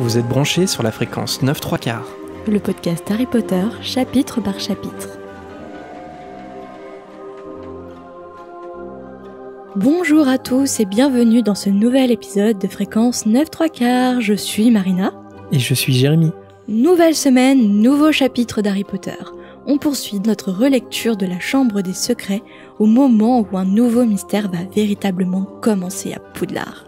Vous êtes branché sur la fréquence 9 3 quarts. Le podcast Harry Potter, chapitre par chapitre. Bonjour à tous et bienvenue dans ce nouvel épisode de fréquence 9 3 quarts. Je suis Marina. Et je suis Jérémy. Nouvelle semaine, nouveau chapitre d'Harry Potter. On poursuit notre relecture de la Chambre des Secrets au moment où un nouveau mystère va véritablement commencer à Poudlard.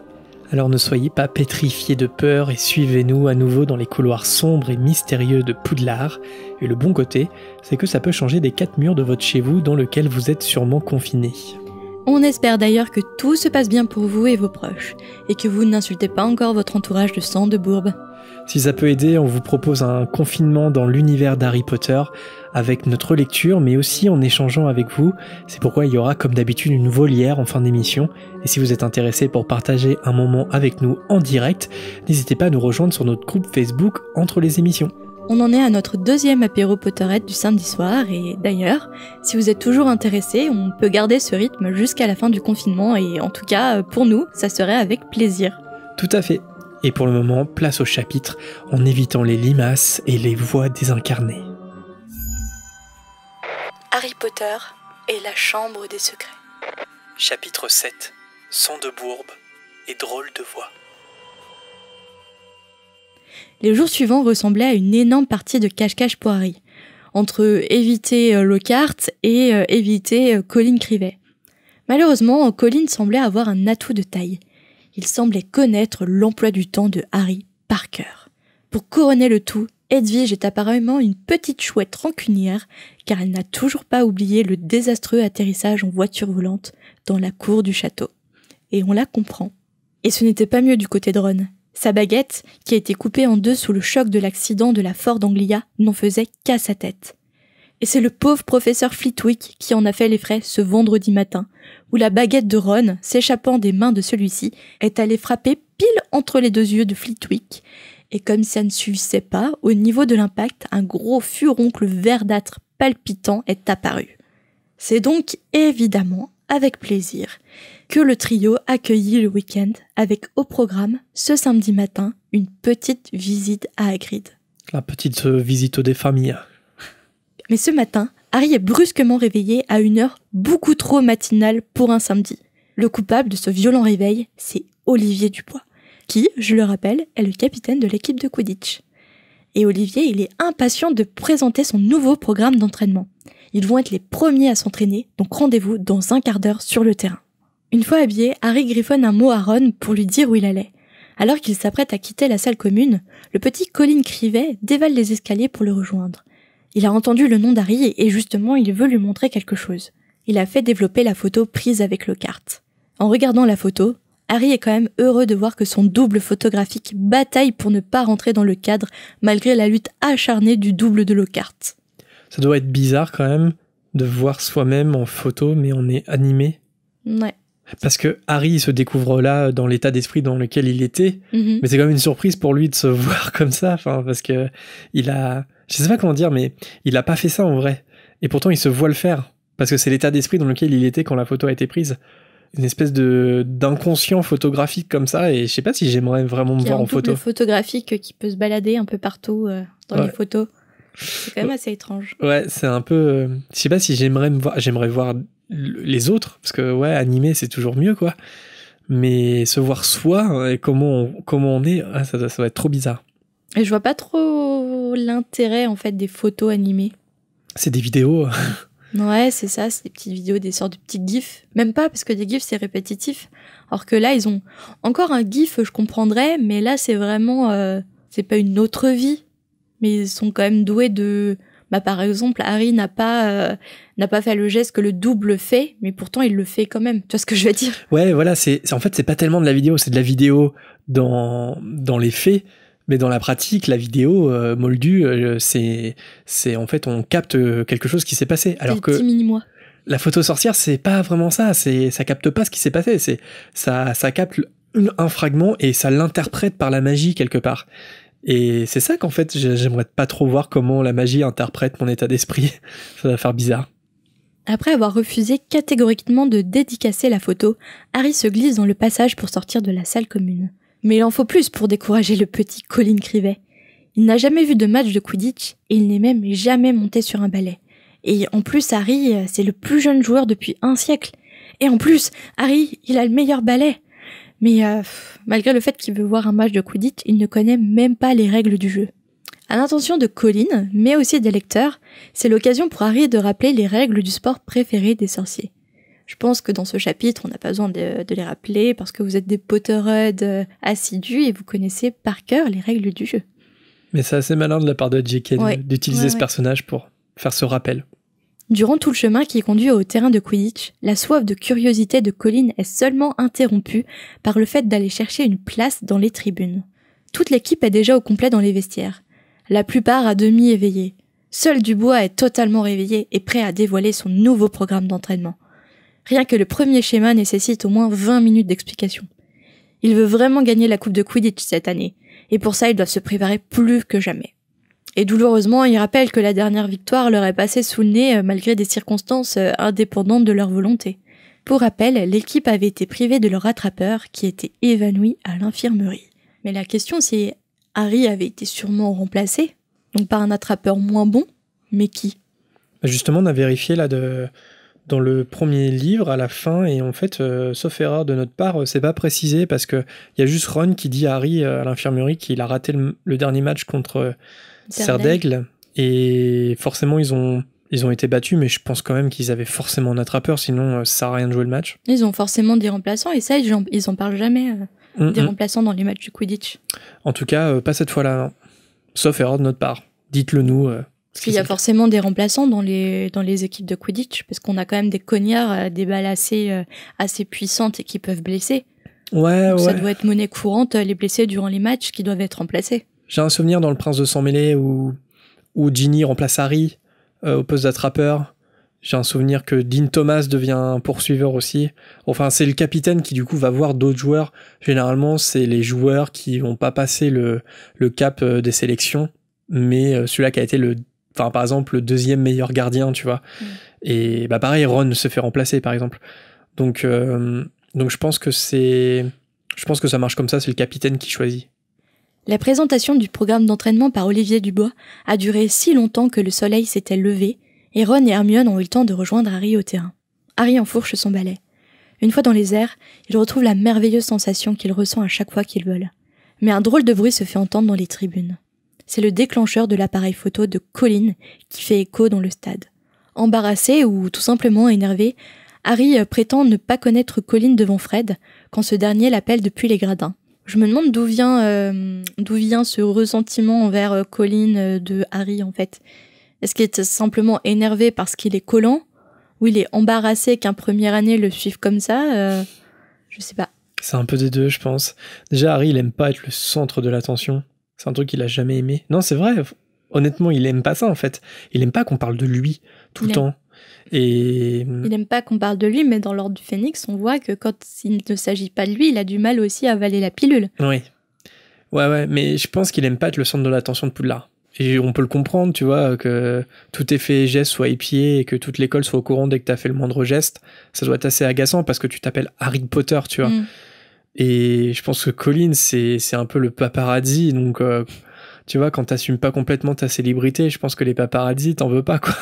Alors ne soyez pas pétrifiés de peur et suivez-nous à nouveau dans les couloirs sombres et mystérieux de Poudlard. Et le bon côté, c'est que ça peut changer des quatre murs de votre chez vous dans lequel vous êtes sûrement confiné. On espère d'ailleurs que tout se passe bien pour vous et vos proches, et que vous n'insultez pas encore votre entourage de sang de bourbe. Si ça peut aider, on vous propose un confinement dans l'univers d'Harry Potter avec notre lecture, mais aussi en échangeant avec vous. C'est pourquoi il y aura comme d'habitude une volière en fin d'émission. Et si vous êtes intéressé pour partager un moment avec nous en direct, n'hésitez pas à nous rejoindre sur notre groupe Facebook entre les émissions. On en est à notre deuxième apéro Potterette du samedi soir et d'ailleurs, si vous êtes toujours intéressé, on peut garder ce rythme jusqu'à la fin du confinement et en tout cas, pour nous, ça serait avec plaisir. Tout à fait. Et pour le moment, place au chapitre en évitant les limaces et les voix désincarnées. Harry Potter et la Chambre des Secrets. Chapitre 7. Son de bourbe et drôle de voix. Les jours suivants ressemblaient à une énorme partie de cache-cache pour Harry, entre euh, éviter euh, Lockhart et euh, éviter Colin Crivet. Malheureusement, Colin semblait avoir un atout de taille il semblait connaître l'emploi du temps de Harry par cœur. Pour couronner le tout, Edwige est apparemment une petite chouette rancunière, car elle n'a toujours pas oublié le désastreux atterrissage en voiture volante dans la cour du château. Et on la comprend. Et ce n'était pas mieux du côté de Ron. Sa baguette, qui a été coupée en deux sous le choc de l'accident de la Ford Anglia, n'en faisait qu'à sa tête. Et c'est le pauvre professeur Flitwick qui en a fait les frais ce vendredi matin, où la baguette de Ron, s'échappant des mains de celui-ci, est allée frapper pile entre les deux yeux de Flitwick. Et comme ça ne suffisait pas, au niveau de l'impact, un gros furoncle verdâtre palpitant est apparu. C'est donc évidemment avec plaisir que le trio accueillit le week-end avec au programme ce samedi matin une petite visite à Hagrid. La petite euh, visite des familles. Mais ce matin, Harry est brusquement réveillé à une heure beaucoup trop matinale pour un samedi. Le coupable de ce violent réveil, c'est Olivier Dupois, qui, je le rappelle, est le capitaine de l'équipe de Quidditch. Et Olivier, il est impatient de présenter son nouveau programme d'entraînement. Ils vont être les premiers à s'entraîner, donc rendez-vous dans un quart d'heure sur le terrain. Une fois habillé, Harry griffonne un mot à Ron pour lui dire où il allait. Alors qu'il s'apprête à quitter la salle commune, le petit Colin Crivet dévale les escaliers pour le rejoindre. Il a entendu le nom d'Harry et justement il veut lui montrer quelque chose. Il a fait développer la photo prise avec le En regardant la photo, Harry est quand même heureux de voir que son double photographique bataille pour ne pas rentrer dans le cadre malgré la lutte acharnée du double de Lockhart. Ça doit être bizarre quand même de voir soi-même en photo mais on est animé. Ouais. Parce que Harry se découvre là dans l'état d'esprit dans lequel il était, mm-hmm. mais c'est quand même une surprise pour lui de se voir comme ça, parce que il a, je sais pas comment dire, mais il n'a pas fait ça en vrai. Et pourtant, il se voit le faire. Parce que c'est l'état d'esprit dans lequel il était quand la photo a été prise. Une espèce de d'inconscient photographique comme ça. Et je sais pas si j'aimerais vraiment me voir en photo. photographique qui peut se balader un peu partout euh, dans les photos. C'est quand même assez étrange. Ouais, c'est un peu. Euh, je sais pas si j'aimerais me voir. J'aimerais voir les autres parce que ouais, animé c'est toujours mieux quoi. Mais se voir soi hein, et comment on, comment on est, ah, ça, va être trop bizarre. Et je vois pas trop l'intérêt en fait des photos animées. C'est des vidéos. ouais, c'est ça, c'est des petites vidéos, des sortes de petits gifs. Même pas parce que des gifs c'est répétitif. Alors que là ils ont encore un gif, je comprendrais, mais là c'est vraiment euh, c'est pas une autre vie, mais ils sont quand même doués de bah par exemple Harry n'a pas euh, n'a pas fait le geste que le double fait mais pourtant il le fait quand même tu vois ce que je veux dire ouais voilà c'est en fait c'est pas tellement de la vidéo c'est de la vidéo dans dans les faits mais dans la pratique, la vidéo Moldu, euh, moldue, euh, c'est, c'est en fait, on capte euh, quelque chose qui s'est passé. Alors que la photo sorcière, c'est pas vraiment ça. C'est, ça capte pas ce qui s'est passé. C'est, ça, ça capte un fragment et ça l'interprète par la magie quelque part. Et c'est ça qu'en fait, j'aimerais pas trop voir comment la magie interprète mon état d'esprit. ça va faire bizarre. Après avoir refusé catégoriquement de dédicacer la photo, Harry se glisse dans le passage pour sortir de la salle commune. Mais il en faut plus pour décourager le petit Colin Crivet. Il n'a jamais vu de match de Quidditch et il n'est même jamais monté sur un balai. Et en plus, Harry, c'est le plus jeune joueur depuis un siècle. Et en plus, Harry, il a le meilleur balai. Mais euh, malgré le fait qu'il veut voir un match de Quidditch, il ne connaît même pas les règles du jeu. À l'intention de Colin, mais aussi des lecteurs, c'est l'occasion pour Harry de rappeler les règles du sport préféré des sorciers. Je pense que dans ce chapitre, on n'a pas besoin de, les rappeler parce que vous êtes des Potterheads euh, assidus et vous connaissez par cœur les règles du jeu. Mais c'est assez malin de la part de J.K. d'utiliser ce personnage pour faire ce rappel. Durant tout le chemin qui conduit au terrain de Quidditch, la soif de curiosité de Colin est seulement interrompue par le fait d'aller chercher une place dans les tribunes. Toute l'équipe est déjà au complet dans les vestiaires. La plupart à demi éveillés. Seul Dubois est totalement réveillé et prêt à dévoiler son nouveau programme d'entraînement. Rien que le premier schéma nécessite au moins 20 minutes d'explication. Il veut vraiment gagner la Coupe de Quidditch cette année, et pour ça ils doivent se préparer plus que jamais. Et douloureusement, il rappelle que la dernière victoire leur est passée sous le nez euh, malgré des circonstances euh, indépendantes de leur volonté. Pour rappel, l'équipe avait été privée de leur attrapeur qui était évanoui à l'infirmerie. Mais la question c'est, Harry avait été sûrement remplacé, donc par un attrapeur moins bon, mais qui bah, Justement, on a vérifié là de, dans le premier livre à la fin et en fait euh, sauf erreur de notre part euh, c'est pas précisé parce que il y a juste Ron qui dit à Harry euh, à l'infirmerie qu'il a raté le, dernier match contre Serdaigle et forcément ils ont ils ont été battus mais je pense quand même qu'ils avaient forcément un attrapeur sinon ça sert à rien de jouer le match. Ils ont forcément des remplaçants et ça ils, en, parlent jamais mm, des mm. remplaçants dans les matchs du Quidditch. En tout cas pas cette fois-là hein. sauf erreur de notre part. Dites-le nous parce y a forcément des remplaçants dans les dans les équipes de Quidditch, parce qu'on a quand même des cognards, euh, des balles euh, assez puissantes et qui peuvent blesser. Ouais, Ça doit être monnaie courante euh, les blessés durant les matchs qui doivent être remplacés. J'ai un souvenir dans le Prince de Sang Mêlé où où Ginny remplace Harry au poste d'attrapeur. J'ai un souvenir que Dean Thomas devient poursuiveur aussi. Enfin, c'est le capitaine qui du coup va voir d'autres joueurs. Généralement, c'est les joueurs qui n'ont pas passé le, le cap des sélections, mais celui-là qui a été le par exemple, le deuxième meilleur gardien, tu vois. Mm. Et bah, pareil, Ron se fait remplacer, par exemple. Donc, euh, donc je pense que c'est. Je pense que ça marche comme ça, c'est le capitaine qui choisit. La présentation du programme d'entraînement par Olivier Dubois a duré si longtemps que le soleil s'était levé et Ron et Hermione ont eu le temps de rejoindre Harry au terrain. Harry enfourche son balai. Une fois dans les airs, il retrouve la merveilleuse sensation qu'il ressent à chaque fois qu'il vole. Mais un drôle de bruit se fait entendre dans les tribunes c'est le déclencheur de l'appareil photo de Colin qui fait écho dans le stade. Embarrassé ou tout simplement énervé, Harry euh, prétend ne pas connaître Colin devant Fred quand ce dernier l'appelle depuis les gradins. Je me demande d'où vient, euh, d'où vient ce ressentiment envers euh, Colin de Harry en fait. Est-ce qu'il est simplement énervé parce qu'il est collant Ou il est embarrassé qu'un première année le suive comme ça Je sais pas. C'est un peu des deux, je pense. Déjà, Harry, il aime pas être le centre de l'attention. C'est un truc qu'il a jamais aimé. Non, c'est vrai. Honnêtement, il aime pas ça en fait. Il aime pas qu'on parle de lui tout le temps. Et... Hum, il n'aime pas qu'on parle de lui, mais dans l'ordre du phénix, on voit que quand il ne s'agit pas de lui, il a du mal aussi à avaler la pilule. Oui. Ouais, ouais, mais je pense qu'il aime pas être le centre de l'attention de Poudlard. Et on peut le comprendre, tu vois, que tout est fait et soit épié et que toute l'école soit au courant dès que t'as fait le moindre geste. Ça doit être assez agaçant parce que tu t'appelles Harry Potter, tu vois. Mm. Et je pense que Colin, c'est un peu le paparazzi. Donc, euh, tu vois, quand t'assumes pas complètement ta célébrité, je pense que les paparazzi, t'en veux pas, quoi.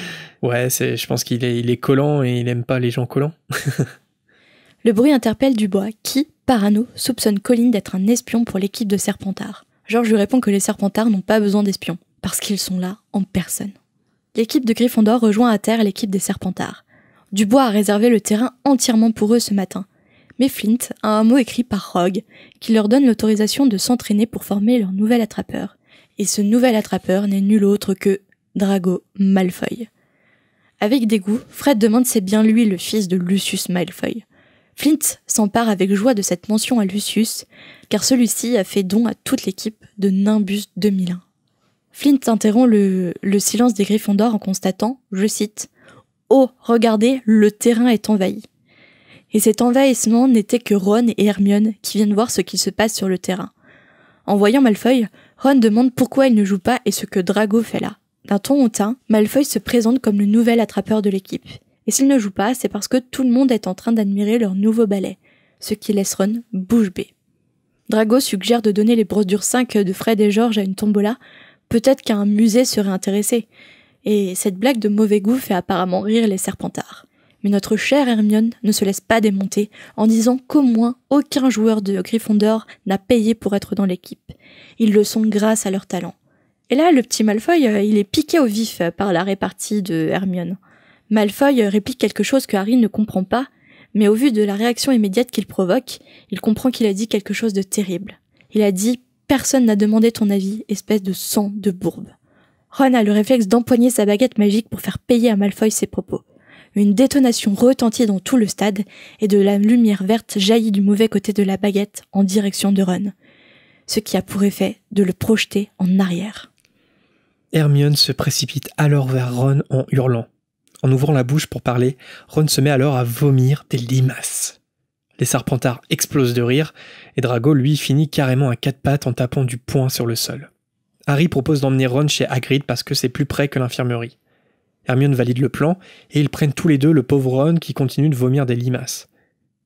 ouais, je pense qu'il est, il est collant et il aime pas les gens collants. le bruit interpelle Dubois, qui, parano, soupçonne Colin d'être un espion pour l'équipe de Serpentard. Georges lui répond que les Serpentards n'ont pas besoin d'espions, parce qu'ils sont là en personne. L'équipe de Gryffondor rejoint à terre l'équipe des Serpentards. Dubois a réservé le terrain entièrement pour eux ce matin, mais Flint a un mot écrit par Rogue qui leur donne l'autorisation de s'entraîner pour former leur nouvel attrapeur. Et ce nouvel attrapeur n'est nul autre que Drago Malfoy. Avec dégoût, Fred demande c'est bien lui le fils de Lucius Malfoy. Flint s'empare avec joie de cette mention à Lucius, car celui-ci a fait don à toute l'équipe de Nimbus 2001. Flint interrompt le, silence des Gryffondors en constatant, je cite, Oh, regardez, le terrain est envahi et cet envahissement n'était que Ron et Hermione qui viennent voir ce qui se passe sur le terrain. En voyant Malfoy, Ron demande pourquoi il ne joue pas et ce que Drago fait là. D'un ton hautain, Malfoy se présente comme le nouvel attrapeur de l'équipe. Et s'il ne joue pas, c'est parce que tout le monde est en train d'admirer leur nouveau ballet, ce qui laisse Ron bouche bée. Drago suggère de donner les brodures 5 de Fred et George à une tombola, peut-être qu'un musée serait intéressé. Et cette blague de mauvais goût fait apparemment rire les serpentards. Mais notre chère Hermione ne se laisse pas démonter en disant qu'au moins aucun joueur de Gryffondor n'a payé pour être dans l'équipe. Ils le sont grâce à leur talent. Et là, le petit Malfoy, euh, il est piqué au vif euh, par la répartie de Hermione. Malfoy euh, réplique quelque chose que Harry ne comprend pas, mais au vu de la réaction immédiate qu'il provoque, il comprend qu'il a dit quelque chose de terrible. Il a dit Personne n'a demandé ton avis, espèce de sang de bourbe. Ron a le réflexe d'empoigner sa baguette magique pour faire payer à Malfoy ses propos. Une détonation retentit dans tout le stade et de la lumière verte jaillit du mauvais côté de la baguette en direction de Ron, ce qui a pour effet de le projeter en arrière. Hermione se précipite alors vers Ron en hurlant. En ouvrant la bouche pour parler, Ron se met alors à vomir des limaces. Les serpentards explosent de rire, et Drago, lui, finit carrément à quatre pattes en tapant du poing sur le sol. Harry propose d'emmener Ron chez Hagrid parce que c'est plus près que l'infirmerie. Hermione valide le plan, et ils prennent tous les deux le pauvre Ron qui continue de vomir des limaces.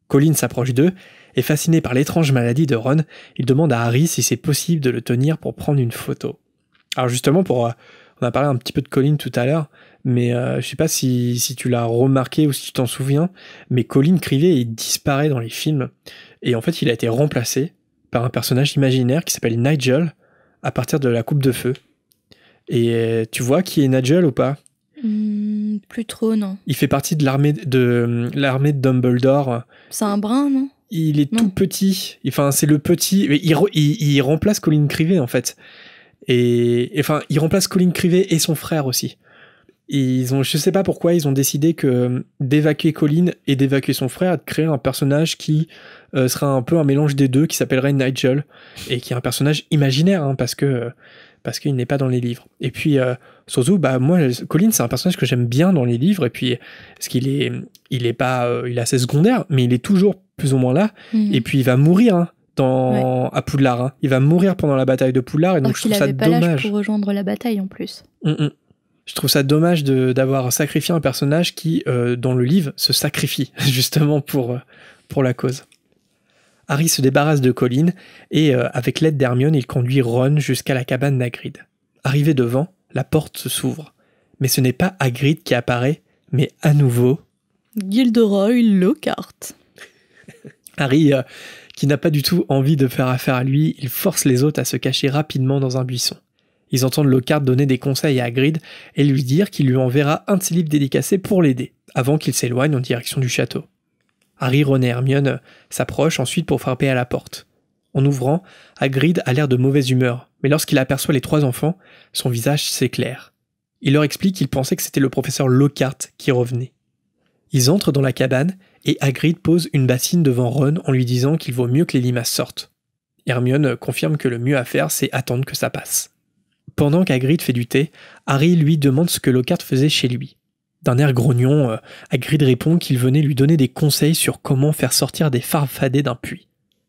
Colin s'approche d'eux, et fasciné par l'étrange maladie de Ron, il demande à Harry si c'est possible de le tenir pour prendre une photo. Alors justement, pour, euh, on a parlé un petit peu de Colin tout à l'heure, mais je euh, je sais pas si, si tu l'as remarqué ou si tu t'en souviens, mais Colin Crivet et disparaît dans les films, et en fait il a été remplacé par un personnage imaginaire qui s'appelle Nigel à partir de la coupe de feu. Et euh, tu vois qui est Nigel ou pas Hmm, plus trop, non. Il fait partie de l'armée de, l'armée de Dumbledore. C'est un brin, non Il est tout petit. Enfin, c'est le petit. Il, remplace Colin Crivet, en fait. Et, enfin, il remplace Colin Crivet et son frère aussi. Ils ont, je sais pas pourquoi, ils ont décidé que euh, d'évacuer Colin et d'évacuer son frère, de créer un personnage qui euh, sera un peu un mélange des deux, qui s'appellerait Nigel, et qui est un personnage imaginaire, hein, parce que euh, parce qu'il n'est pas dans les livres. Et puis euh, bah moi, Colin, c'est un personnage que j'aime bien dans les livres, et puis parce qu'il est, il est pas, euh, il est assez secondaire, mais il est toujours plus ou moins là. Mhm. Et puis il va mourir hein, à Poudlard. Hein. Il va mourir pendant la bataille de Poudlard, et donc oh, je trouve ça dommage. pour rejoindre la bataille en plus. Mm, mm. Je trouve ça dommage d'avoir sacrifié un personnage qui, euh, dans le livre, se sacrifie justement pour euh, pour la cause. Harry se débarrasse de Colin et, euh, avec l'aide d'Hermione, il conduit Ron jusqu'à la cabane d'Agrid. Arrivé devant, la porte s'ouvre. Mais ce n'est pas Hagrid qui apparaît, mais à nouveau... Gilderoy Lockhart. Harry, euh, qui n'a pas du tout envie de faire affaire à lui, il force les autres à se cacher rapidement dans un buisson. Ils entendent Lockhart donner des conseils à Hagrid et lui dire qu'il lui enverra un de ses livres dédicacés pour l'aider, avant qu'il s'éloigne en direction du château. Harry, Ron et Hermione s'approchent ensuite pour frapper à la porte. En ouvrant, Hagrid a l'air de mauvaise humeur, mais lorsqu'il aperçoit les trois enfants, son visage s'éclaire. Il leur explique qu'il pensait que c'était le professeur Lockhart qui revenait. Ils entrent dans la cabane et Hagrid pose une bassine devant Ron en lui disant qu'il vaut mieux que les limaces sortent. Hermione confirme que le mieux à faire, c'est attendre que ça passe. Pendant qu'Hagrid fait du thé, Harry lui demande ce que Lockhart faisait chez lui. D'un air grognon, euh, Hagrid répond qu'il venait lui donner des conseils sur comment faire sortir des farfadets d'un puits.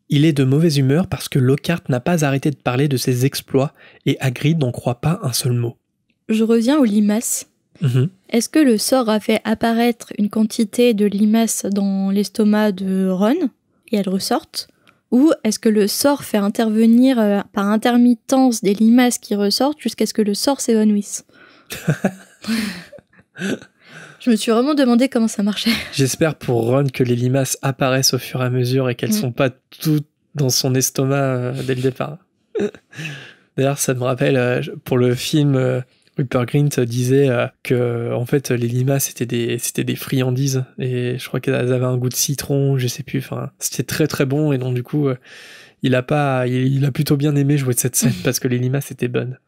Il est de mauvaise humeur parce que Lockhart n'a pas arrêté de parler de ses exploits et Hagrid n'en croit pas un seul mot. Je reviens aux limaces. Mhm. Est-ce que le sort a fait apparaître une quantité de limaces dans l'estomac de Ron et elles ressortent Ou est-ce que le sort fait intervenir euh, par intermittence des limaces qui ressortent jusqu'à ce que le sort s'évanouisse Je me suis vraiment demandé comment ça marchait. J'espère pour Ron que les limaces apparaissent au fur et à mesure et qu'elles mm. sont pas toutes dans son estomac euh, dès le départ. D'ailleurs, ça me rappelle, euh, pour le film, euh, Rupert Grint disait que en fait les limaces c'était des c'était des friandises et je crois qu'elles avaient un goût de citron, je sais plus. Enfin, c'était très très bon et donc du coup il a pas il, a plutôt bien aimé jouer de cette scène parce que les limaces étaient bonnes.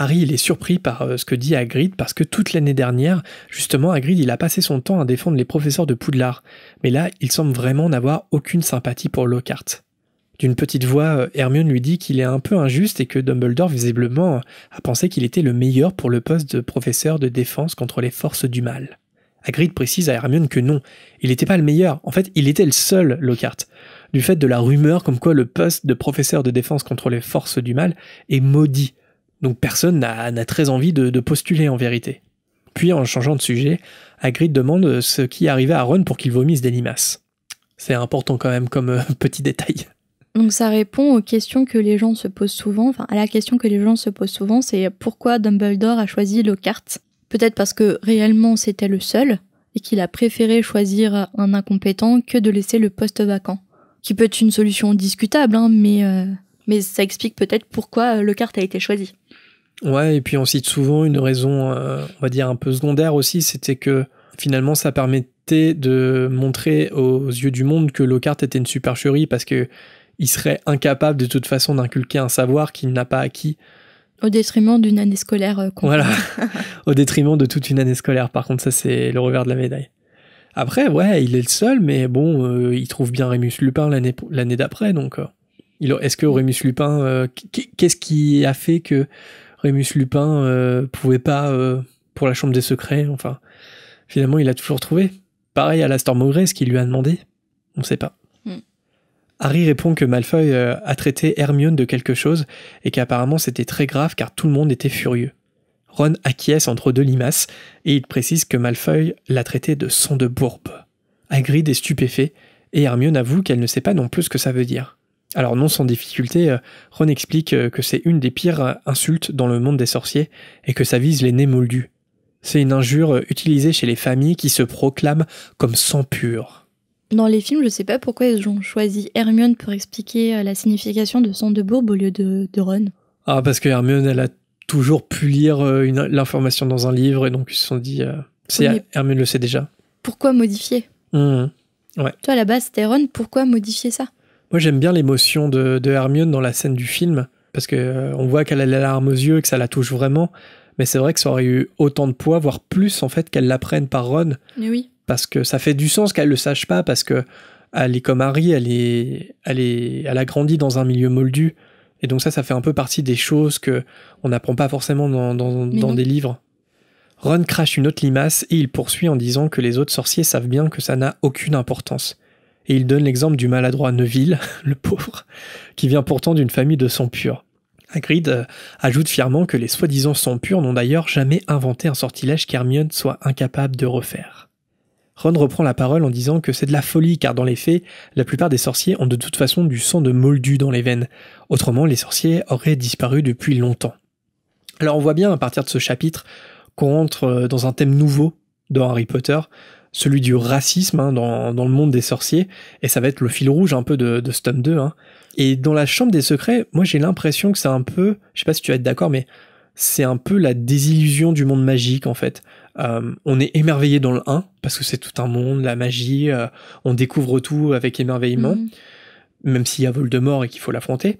Harry, il est surpris par euh, ce que dit Hagrid parce que toute l'année dernière, justement, Hagrid, il a passé son temps à défendre les professeurs de Poudlard. Mais là, il semble vraiment n'avoir aucune sympathie pour Lockhart. D'une petite voix, euh, Hermione lui dit qu'il est un peu injuste et que Dumbledore visiblement a pensé qu'il était le meilleur pour le poste de professeur de défense contre les forces du mal. Hagrid précise à Hermione que non, il n'était pas le meilleur, en fait il était le seul Lockhart. Du fait de la rumeur comme quoi le poste de professeur de défense contre les forces du mal est maudit donc personne n'a très envie de, postuler en vérité. Puis en changeant de sujet, Hagrid demande euh, ce qui arrivait à Ron pour qu'il vomisse des limaces. C'est important quand même comme euh, petit détail. Donc ça répond aux questions que les gens se posent souvent, enfin à la question que les gens se posent souvent, c'est euh, pourquoi Dumbledore a choisi Lockhart Peut-être parce que réellement c'était le seul et qu'il a préféré choisir un incompétent que de laisser le poste vacant. Qui peut être une solution discutable, hein, mais mais ça explique peut-être pourquoi euh, le a été choisi. Ouais, et puis on cite souvent une raison, euh, on va dire un peu secondaire aussi, c'était que finalement ça permettait de montrer aux yeux du monde que le était une supercherie parce que il serait incapable de toute façon d'inculquer un savoir qu'il n'a pas acquis. Au détriment d'une année scolaire. Euh, voilà, au détriment de toute une année scolaire. Par contre, ça c'est le revers de la médaille. Après, ouais, il est le seul, mais bon, il trouve bien Rémus Lupin l'année d'après, donc. Est-ce que Remus Lupin, euh, qu'est-ce qui a fait que Rémus Lupin euh, pouvait pas euh, pour la Chambre des Secrets Enfin, finalement, il a toujours trouvé. Pareil à l'Astor Maugrey, ce qu'il lui a demandé, on ne sait pas. Hmm. Harry répond que Malfoy a traité Hermione de quelque chose et qu'apparemment c'était très grave car tout le monde était furieux. Ron acquiesce entre deux limaces et il précise que Malfoy l'a traité de son de bourbe. Hagrid est stupéfait et Hermione avoue qu'elle ne sait pas non plus ce que ça veut dire. Alors non sans difficulté, euh, Ron explique euh, que c'est une des pires euh, insultes dans le monde des sorciers et que ça vise les nez moldus. C'est une injure utilisée chez les familles qui se proclament comme sang pur. Dans les films, je sais pas pourquoi ils ont choisi Hermione pour expliquer la signification de son de bourbe au lieu de, Ron. Ah, parce que Hermione, elle a toujours pu lire l'information dans un livre et donc ils se sont dit, Hermione le sait déjà. Pourquoi modifier mmh. Toi, à la base, c'était Ron, pourquoi modifier ça moi, j'aime bien l'émotion de, Hermione dans la scène du film, parce qu'on euh, on voit qu'elle a la larme aux yeux et que ça la touche vraiment. Mais c'est vrai que ça aurait eu autant de poids, voire plus, en fait, qu'elle l'apprenne par Ron. oui. Parce que ça fait du sens qu'elle le sache pas, parce que elle est comme Harry, elle, est, elle, est, elle a grandi dans un milieu moldu. Et donc ça, ça fait un peu partie des choses que on n'apprend pas forcément dans des livres. Ron crache une autre limace et il poursuit en disant que les autres sorciers savent bien que ça n'a aucune importance et il donne l'exemple du maladroit Neville, le pauvre, qui vient pourtant d'une famille de sang pur. Hagrid euh, ajoute fièrement que les soi-disant sang purs n'ont d'ailleurs jamais inventé un sortilège qu'Hermione soit incapable de refaire. Ron reprend la parole en disant que c'est de la folie car dans les faits, la plupart des sorciers ont de toute façon du sang de moldu dans les veines, autrement les sorciers auraient disparu depuis longtemps. Alors on voit bien à partir de ce chapitre qu'on rentre euh, dans un thème nouveau dans Harry Potter, celui du racisme hein, dans, le monde des sorciers, et ça va être le fil rouge un peu de, de ce 2. Hein. Et dans la Chambre des Secrets, moi j'ai l'impression que c'est un peu, je sais pas si tu vas être d'accord, mais c'est un peu la désillusion du monde magique en fait. Euh, on est émerveillé dans le 1, parce que c'est tout un monde, la magie, euh, on découvre tout avec émerveillement, mm. même s'il y a Voldemort et qu'il faut l'affronter.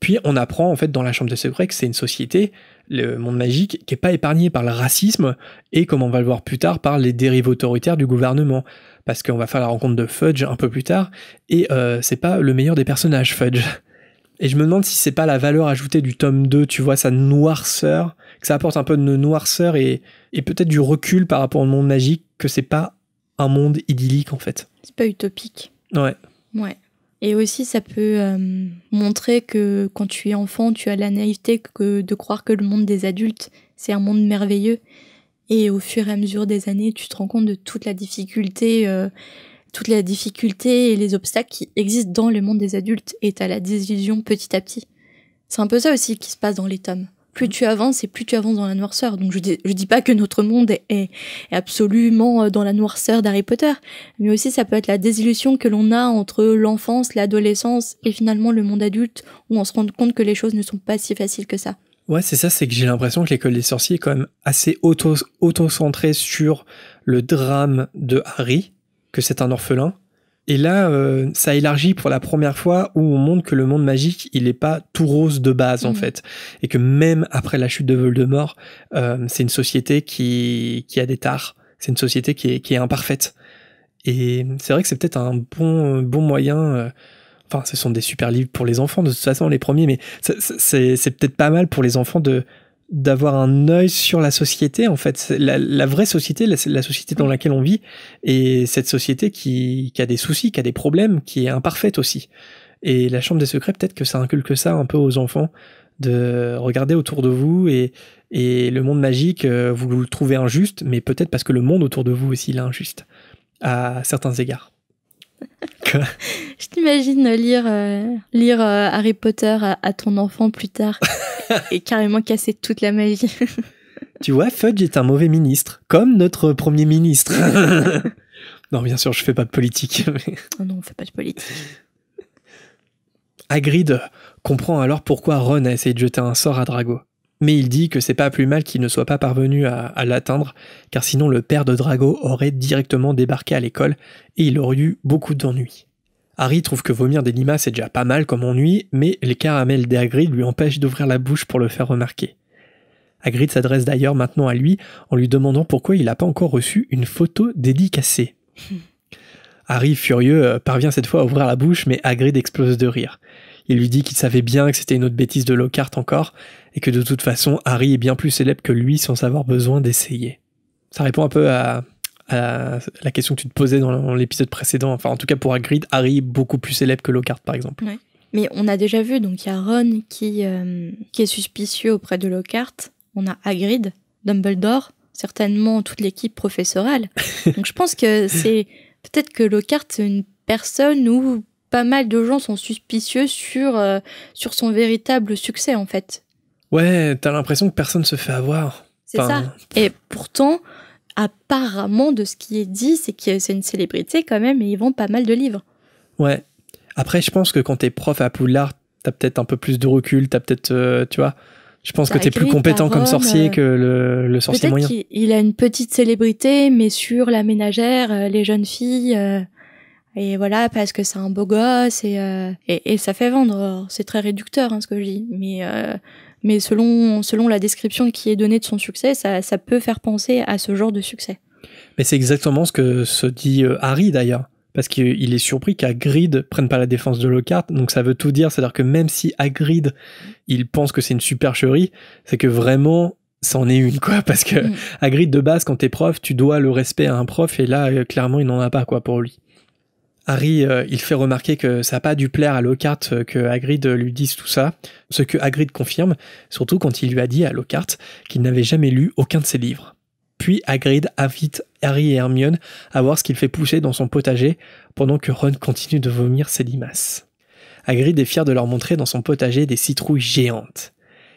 Puis on apprend en fait dans la Chambre des Secrets que c'est une société le monde magique, qui n'est pas épargné par le racisme et, comme on va le voir plus tard, par les dérives autoritaires du gouvernement. Parce qu'on va faire la rencontre de Fudge un peu plus tard, et euh, c'est pas le meilleur des personnages, Fudge. Et je me demande si c'est pas la valeur ajoutée du tome 2, tu vois, sa noirceur, que ça apporte un peu de noirceur et, et peut-être du recul par rapport au monde magique, que c'est pas un monde idyllique en fait. C'est pas utopique. Ouais. Ouais. Et aussi, ça peut euh, montrer que quand tu es enfant, tu as la naïveté que de croire que le monde des adultes, c'est un monde merveilleux. Et au fur et à mesure des années, tu te rends compte de toute la difficulté, euh, toute la difficulté et les obstacles qui existent dans le monde des adultes. Et as la désillusion petit à petit. C'est un peu ça aussi qui se passe dans les tomes plus tu avances et plus tu avances dans la noirceur. Donc je dis, dis pas que notre monde est, absolument euh, dans la noirceur d'Harry Potter, mais aussi ça peut être la désillusion que l'on a entre l'enfance, l'adolescence et finalement le monde adulte où on se rend compte que les choses ne sont pas si faciles que ça. Ouais, c'est ça, c'est que j'ai l'impression que l'école des sorciers est quand même assez auto, auto-centrée sur le drame de Harry, que c'est un orphelin, et là, euh, ça élargit pour la première fois où on montre que le monde magique, il n'est pas tout rose de base, en mm. fait. Et que même après la chute de Voldemort, euh, c'est une société qui, a des tares. C'est une société qui est, imparfaite. Et c'est vrai que c'est peut-être un bon, euh, bon moyen. enfin, ce sont des super livres pour les enfants, de toute façon, les premiers, mais c'est peut-être pas mal pour les enfants de, d'avoir un œil sur la société en fait la, vraie société la, société dans mm. laquelle on vit et cette société qui, a des soucis qui a des problèmes qui est imparfaite aussi et la chambre des secrets peut-être que ça inculque ça un peu aux enfants de regarder autour de vous et, et le monde magique euh, vous le trouvez injuste mais peut-être parce que le monde autour de vous aussi il injuste à certains égards je t'imagine lire, euh, euh, Harry Potter à, ton enfant plus tard et carrément casser toute la magie. tu vois, Fudge est un mauvais ministre, comme notre premier ministre. non, bien sûr, je fais pas de politique. Oh non, on fait pas de politique. Hagrid comprend alors pourquoi Ron a essayé de jeter un sort à Drago mais il dit que c'est pas plus mal qu'il ne soit pas parvenu à, l'atteindre, car sinon le père de Drago aurait directement débarqué à l'école et il aurait eu beaucoup d'ennuis. Harry trouve que vomir des limaces est déjà pas mal comme ennui, mais les caramels d'Agrid lui empêchent d'ouvrir la bouche pour le faire remarquer. Hagrid s'adresse d'ailleurs maintenant à lui en lui demandant pourquoi il n'a pas encore reçu une photo dédicacée. Harry, furieux, euh, parvient cette fois à ouvrir la bouche, mais Hagrid explose de rire. Il lui dit qu'il savait bien que c'était une autre bêtise de Lockhart encore, et que de toute façon, Harry est bien plus célèbre que lui sans avoir besoin d'essayer. Ça répond un peu à, la question que tu te posais dans l'épisode précédent. Enfin, en tout cas, pour Hagrid, Harry est beaucoup plus célèbre que Lockhart, par exemple. Mais on a déjà vu, donc il y a Ron qui, euh, qui est suspicieux auprès de Lockhart. On a Hagrid, Dumbledore, certainement toute l'équipe professorale. Donc je pense que c'est peut-être que Lockhart, c'est une personne où pas mal de gens sont suspicieux sur, euh, sur son véritable succès, en fait. Ouais, t'as l'impression que personne se fait avoir. C'est ça. Et pourtant, apparemment, de ce qui est dit, c'est que c'est une célébrité quand même et ils vendent pas mal de livres. Ouais. Après, je pense que quand t'es prof à Poudlard, t'as peut-être un peu plus de recul, t'as peut-être, euh, tu vois. Je pense que t'es plus compétent comme sorcier euh, que le, sorcier moyen. Il, a une petite célébrité, mais sur la ménagère, euh, les jeunes filles, et voilà, parce que c'est un beau gosse, et, ça fait vendre. C'est très réducteur, hein, ce que je dis. Mais mais selon, selon la description qui est donnée de son succès, ça, peut faire penser à ce genre de succès. Mais c'est exactement ce que se dit euh, Harry d'ailleurs, parce qu'il est surpris qu'Agrid prenne pas la défense de Lockhart, donc ça veut tout dire, c'est-à-dire que même si Agrid, il pense que c'est une supercherie, c'est que vraiment c'en est une quoi parce que mm. Agrid de base quand t'es prof tu dois le respect à un prof et là euh, clairement il n'en a pas quoi pour lui Harry, euh, il fait remarquer que ça n'a pas dû plaire à Lockhart euh, que Hagrid euh, lui dise tout ça, ce que Hagrid confirme, surtout quand il lui a dit à Lockhart qu'il n'avait jamais lu aucun de ses livres. Puis Hagrid invite Harry et Hermione à voir ce qu'il fait pousser dans son potager pendant que Ron continue de vomir ses limaces. Hagrid est fier de leur montrer dans son potager des citrouilles géantes.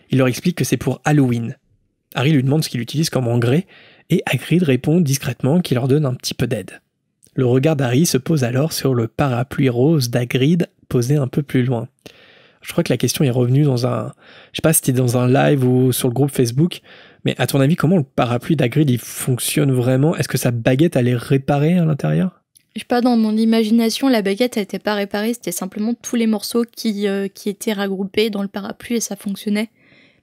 Il leur explique que c'est pour Halloween. Harry lui demande ce qu'il utilise comme engrais et Hagrid répond discrètement qu'il leur donne un petit peu d'aide. Le regard d'Harry se pose alors sur le parapluie rose d'Agrid posé un peu plus loin. Je crois que la question est revenue dans un. Je sais pas si c'était dans un live ou sur le groupe Facebook, mais à ton avis, comment le parapluie d'Agrid il fonctionne vraiment Est-ce que sa baguette allait réparer à l'intérieur Je sais pas, dans mon imagination, la baguette n'était pas réparée, c'était simplement tous les morceaux qui, euh, qui étaient regroupés dans le parapluie et ça fonctionnait.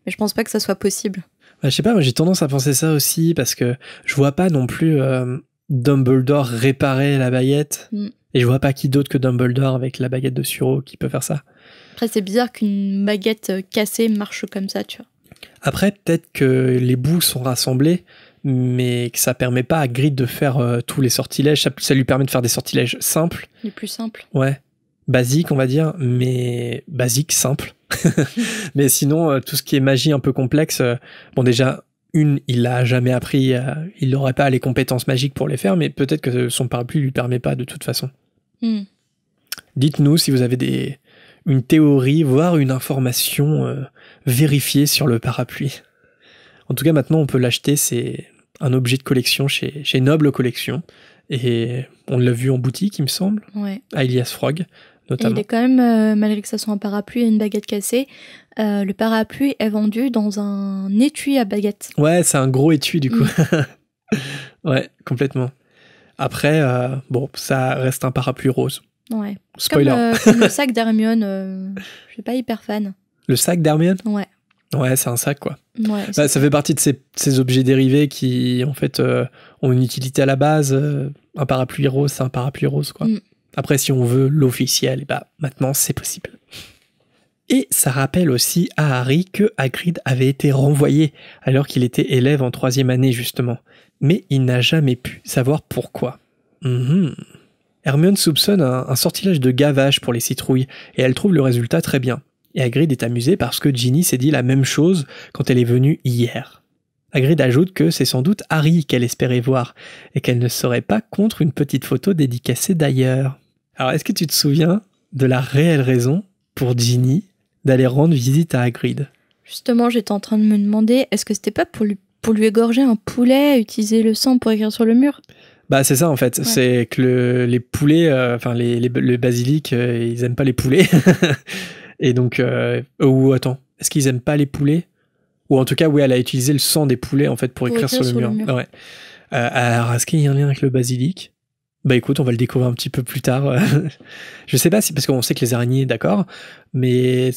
Mais je pense pas que ça soit possible. Bah, je sais pas, j'ai tendance à penser ça aussi parce que je vois pas non plus. Euh, Dumbledore réparer la baguette. Mm. Et je vois pas qui d'autre que Dumbledore avec la baguette de Suro qui peut faire ça. Après, c'est bizarre qu'une baguette cassée marche comme ça, tu vois. Après, peut-être que les bouts sont rassemblés, mais que ça permet pas à Grid de faire euh, tous les sortilèges. Ça, lui permet de faire des sortilèges simples. Les plus simples. Ouais. Basique, on va dire, mais basique, simple. mais sinon, euh, tout ce qui est magie un peu complexe, euh, bon, déjà, une, il l'a jamais appris, euh, il n'aurait pas les compétences magiques pour les faire, mais peut-être que son parapluie lui permet pas de toute façon. Hmm. Dites-nous si vous avez des, une théorie, voire une information euh, vérifiée sur le parapluie. En tout cas, maintenant, on peut l'acheter, c'est un objet de collection chez, Noble Collection. Et on l'a vu en boutique, il me semble, à Elias Frog il est quand même, euh, malgré que ça soit un parapluie et une baguette cassée, euh, le parapluie est vendu dans un étui à baguette. Ouais, c'est un gros étui du mm. coup. ouais, complètement. Après, euh, bon, ça reste un parapluie rose. Ouais. Spoiler. Comme, le sac d'Hermione, je suis pas hyper fan. Le sac d'Hermione Ouais. Ouais, c'est un sac quoi. Ouais, bah, ça fait partie de ces, objets dérivés qui en fait ont une utilité à la base. Un parapluie rose, c'est un parapluie rose quoi. Mm. Après, si on veut l'officiel, bah, maintenant c'est possible. Et ça rappelle aussi à Harry que Hagrid avait été renvoyé alors qu'il était élève en troisième année justement. Mais il n'a jamais pu savoir pourquoi. Mhm. Hermione soupçonne un, sortilège de gavage pour les citrouilles et elle trouve le résultat très bien. Et Hagrid est amusée parce que Ginny s'est dit la même chose quand elle est venue hier. Hagrid ajoute que c'est sans doute Harry qu'elle espérait voir et qu'elle ne serait pas contre une petite photo dédicacée d'ailleurs. Alors, est-ce que tu te souviens de la réelle raison pour Ginny d'aller rendre visite à Hagrid Justement, j'étais en train de me demander, est-ce que c'était pas pour lui, pour lui égorger un poulet, utiliser le sang pour écrire sur le mur bah c'est ça en fait, c'est que les poulets, euh, enfin les, les, basilic, euh, ils aiment pas les poulets. et donc, euh, ou attends, est-ce qu'ils aiment pas les poulets Ou en tout cas, oui, elle a utilisé le sang des poulets en fait pour, écrire, sur le mur. alors, est-ce qu'il y a un lien avec le basilic bah écoute, on va le découvrir un petit peu plus tard. je sais pas si parce qu'on sait que les araignées, d'accord, mais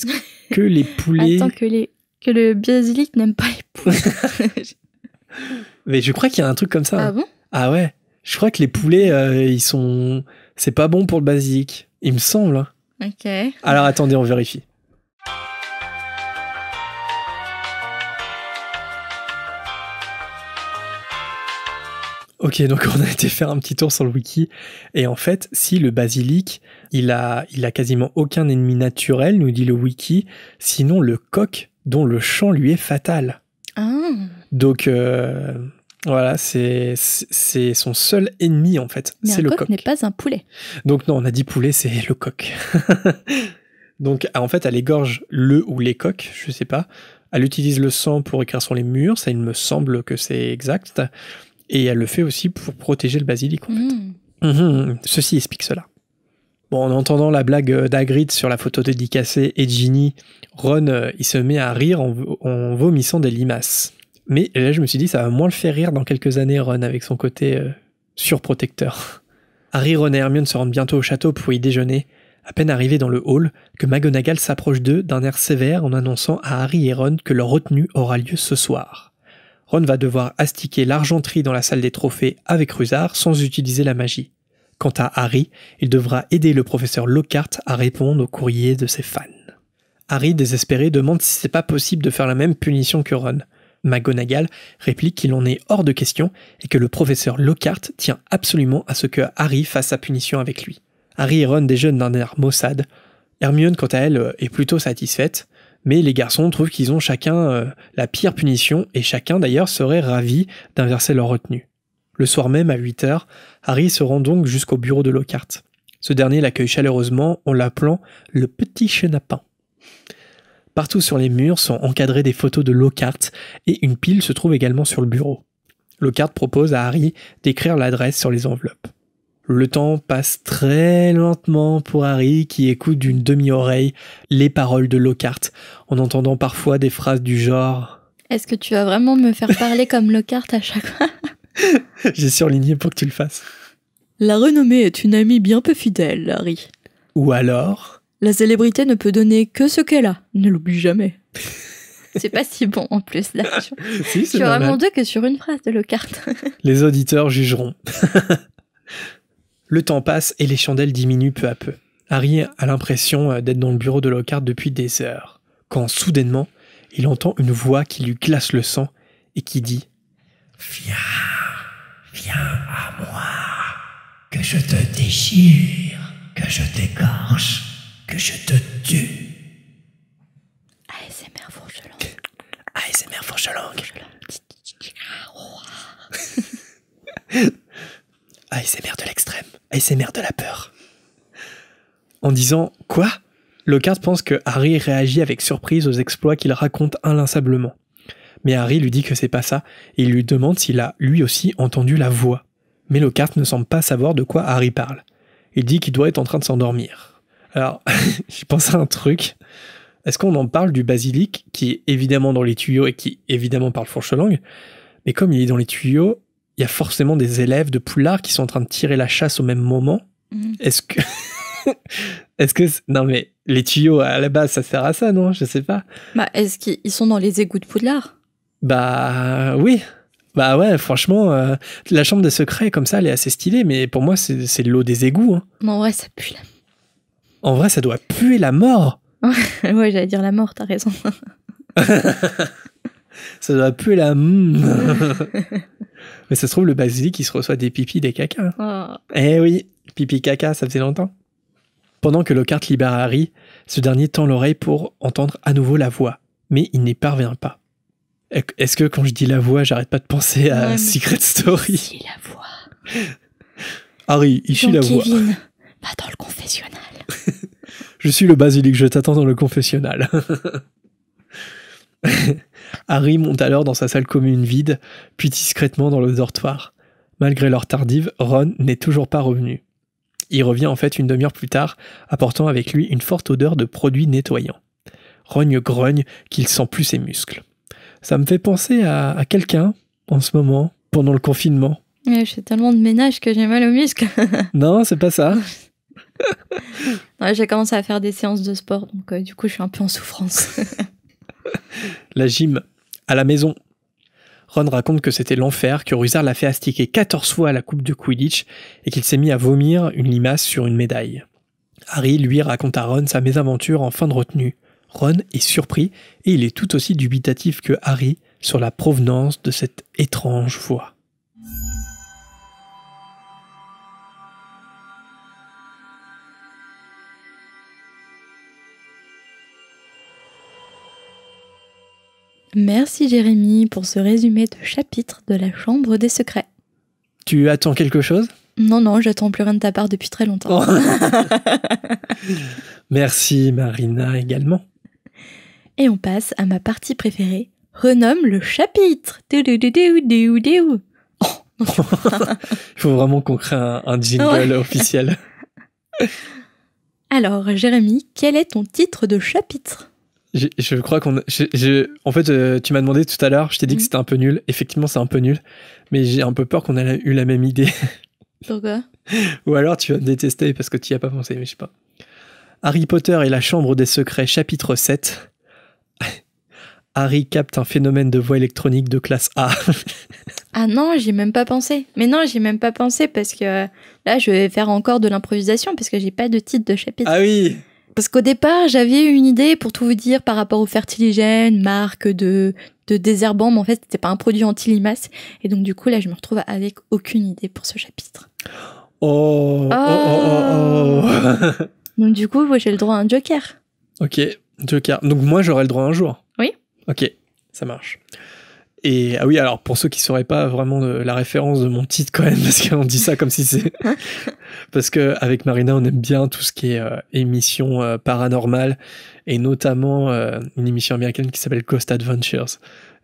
que les poulets Attends que les que le basilic n'aime pas les poulets. mais je crois qu'il y a un truc comme ça. Ah bon Ah ouais. Je crois que les poulets euh, ils sont c'est pas bon pour le basilic, il me semble. Hein. OK. Alors attendez, on vérifie. Ok, donc on a été faire un petit tour sur le wiki. Et en fait, si le basilic, il a, il a quasiment aucun ennemi naturel, nous dit le wiki, sinon le coq dont le chant lui est fatal. Ah. Donc euh, voilà, c'est son seul ennemi en fait. C'est le coq. n'est pas un poulet. Donc non, on a dit poulet, c'est le coq. Donc en fait, elle égorge le ou les coqs, je ne sais pas. Elle utilise le sang pour écrire sur les murs, ça il me semble que c'est exact. Et elle le fait aussi pour protéger le basilic, en mmh. Mmh, mmh, Ceci explique cela. Bon, en entendant la blague euh, d'Agrid sur la photo dédicacée et Ginny, Ron, euh, il se met à rire en, vomissant des limaces. Mais là, je me suis dit, ça va moins le faire rire dans quelques années, Ron, avec son côté euh, surprotecteur. Harry, Ron et Hermione se rendent bientôt au château pour y déjeuner. À peine arrivés dans le hall, que McGonagall s'approche d'eux d'un air sévère en annonçant à Harry et Ron que leur retenue aura lieu ce soir. Ron va devoir astiquer l'argenterie dans la salle des trophées avec Ruzard sans utiliser la magie. Quant à Harry, il devra aider le professeur Lockhart à répondre aux courriers de ses fans. Harry, désespéré, demande si c'est pas possible de faire la même punition que Ron. McGonagall réplique qu'il en est hors de question et que le professeur Lockhart tient absolument à ce que Harry fasse sa punition avec lui. Harry et Ron déjeunent d'un air maussade. Hermione, quant à elle, est plutôt satisfaite mais les garçons trouvent qu'ils ont chacun euh, la pire punition, et chacun d'ailleurs serait ravi d'inverser leur retenue. Le soir même, à 8 heures, Harry se rend donc jusqu'au bureau de Lockhart. Ce dernier l'accueille chaleureusement en l'appelant le petit chenapin. Partout sur les murs sont encadrées des photos de Lockhart et une pile se trouve également sur le bureau. Lockhart propose à Harry d'écrire l'adresse sur les enveloppes. Le temps passe très lentement pour Harry qui écoute d'une demi-oreille les paroles de Lockhart en entendant parfois des phrases du genre Est-ce que tu vas vraiment me faire parler comme Lockhart à chaque fois J'ai surligné pour que tu le fasses. La renommée est une amie bien peu fidèle, Harry. Ou alors La célébrité ne peut donner que ce qu'elle a, ne l'oublie jamais. C'est pas si bon en plus, là. si, je vraiment deux que sur une phrase de Lockhart. Les auditeurs jugeront. Le temps passe et les chandelles diminuent peu à peu. Harry a l'impression euh, d'être dans le bureau de Lockhart depuis des heures, quand soudainement, il entend une voix qui lui glace le sang et qui dit Viens, viens à moi, que je te déchire, que je t'égorge, que je te tue. ASMR ASMR de l'extrême, ASMR de la peur. En disant Quoi Lockhart pense que Harry réagit avec surprise aux exploits qu'il raconte inlassablement. Mais Harry lui dit que c'est pas ça et il lui demande s'il a lui aussi entendu la voix. Mais Lockhart ne semble pas savoir de quoi Harry parle. Il dit qu'il doit être en train de s'endormir. Alors, je pense à un truc. Est-ce qu'on en parle du basilic qui est évidemment dans les tuyaux et qui évidemment parle fourche-langue Mais comme il est dans les tuyaux, il y a forcément des élèves de Poulard qui sont en train de tirer la chasse au même moment. Mhm. Est-ce que. Est-ce que. Non, mais les tuyaux, à la base, ça sert à ça, non Je sais pas. Bah, est-ce qu'ils sont dans les égouts de poulard Bah, oui. Bah, ouais, franchement, euh, la chambre des secrets, comme ça, elle est assez stylée, mais pour moi, c'est l'eau des égouts. Hein. Mais en vrai, ça pue la... En vrai, ça doit puer la mort. ouais, j'allais dire la mort, t'as raison. ça doit puer la. Mais ça se trouve, le basilic, il se reçoit des pipis, des cacas. Oh. Eh oui, pipi, caca, ça faisait longtemps. Pendant que Lockhart libère Harry, ce dernier tend l'oreille pour entendre à nouveau la voix, mais il n'y parvient pas. Est-ce que quand je dis la voix, j'arrête pas de penser à Secret Story C'est la voix. Harry, il suis la voix. Kevin, va dans le confessionnal. je suis le basilic, je t'attends dans le confessionnal. Harry monte alors dans sa salle commune vide, puis discrètement dans le dortoir. Malgré l'heure tardive, Ron n'est toujours pas revenu. Il revient en fait une demi-heure plus tard, apportant avec lui une forte odeur de produits nettoyants. Rogne grogne qu'il sent plus ses muscles. Ça me fait penser à, quelqu'un en ce moment, pendant le confinement. J'ai je tellement de ménage que j'ai mal aux muscles. non, c'est pas ça. j'ai commencé à faire des séances de sport, donc euh, du coup, je suis un peu en souffrance. la gym à la maison. Ron raconte que c'était l'enfer, que Ruzard l'a fait astiquer 14 fois à la coupe de Quidditch et qu'il s'est mis à vomir une limace sur une médaille. Harry, lui, raconte à Ron sa mésaventure en fin de retenue. Ron est surpris et il est tout aussi dubitatif que Harry sur la provenance de cette étrange voix. Merci Jérémy pour ce résumé de chapitre de la Chambre des Secrets. Tu attends quelque chose Non, non, j'attends plus rien de ta part depuis très longtemps. Oh. Merci Marina également. Et on passe à ma partie préférée. Renomme le chapitre. Oh, Il faut vraiment qu'on crée un, jingle officiel. Alors, Jérémy, quel est ton titre de chapitre je, crois qu'on. En fait, euh, tu m'as demandé tout à l'heure, je t'ai dit que mhm. c'était un peu nul. Effectivement, c'est un peu nul. Mais j'ai un peu peur qu'on ait eu la même idée. Pourquoi Ou alors tu vas me détester parce que tu n'y as pas pensé, mais je sais pas. Harry Potter et la Chambre des Secrets, chapitre 7. Harry capte un phénomène de voix électronique de classe A. ah non, j'ai même pas pensé. Mais non, j'ai même pas pensé parce que euh, là, je vais faire encore de l'improvisation parce que j'ai pas de titre de chapitre. Ah oui parce qu'au départ, j'avais une idée pour tout vous dire par rapport aux fertiligènes, marque de, de mais en fait, c'était pas un produit anti-limace. Et donc, du coup, là, je me retrouve avec aucune idée pour ce chapitre. Oh, oh, oh, oh, oh. Donc, du coup, j'ai le droit à un joker. Ok, joker. Donc, moi, j'aurai le droit un jour. Oui. Ok, ça marche. Et ah oui, alors pour ceux qui sauraient pas vraiment la référence de mon titre quand même, parce qu'on dit ça comme si c'est parce que avec Marina on aime bien tout ce qui est euh, émission euh, paranormale et notamment euh, une émission américaine qui s'appelle Ghost Adventures.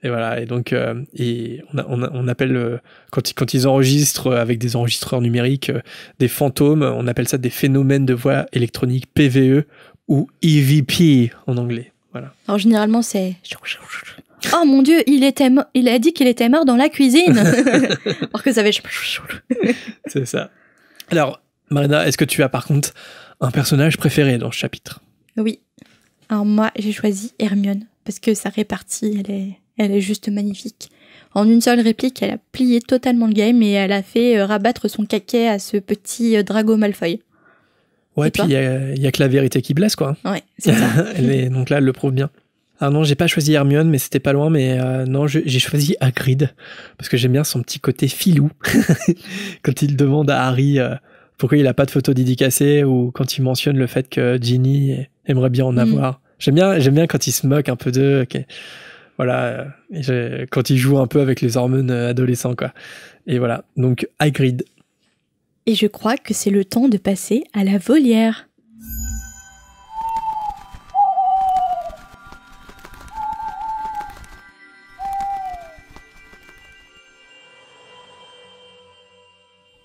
Et voilà, et donc et on, on, appelle quand ils, quand ils enregistrent avec des enregistreurs numériques des fantômes, on appelle ça des phénomènes de voix électronique PVE ou EVP en anglais. Voilà. Alors généralement c'est Oh mon dieu, il, était il a dit qu'il était mort dans la cuisine. Alors que ça avait. C'est ça. Alors, Marina, est-ce que tu as par contre un personnage préféré dans ce chapitre Oui. Alors, moi, j'ai choisi Hermione parce que sa répartie, elle est, elle est juste magnifique. En une seule réplique, elle a plié totalement le game et elle a fait euh, rabattre son caquet à ce petit euh, Drago Malfoy. Ouais, et puis il n'y a, que la vérité qui blesse, quoi. Ouais, c'est ça. elle donc là, elle le prouve bien. Ah non, j'ai pas choisi Hermione, mais c'était pas loin. Mais euh, non, j'ai choisi Hagrid parce que j'aime bien son petit côté filou quand il demande à Harry euh, pourquoi il a pas de photo dédicacée ou quand il mentionne le fait que Ginny aimerait bien en mm. avoir. J'aime bien, j'aime bien quand il se moque un peu d'eux. Voilà, quand il joue un peu avec les hormones euh, adolescents, quoi. Et voilà, donc Hagrid. Et je crois que c'est le temps de passer à la volière.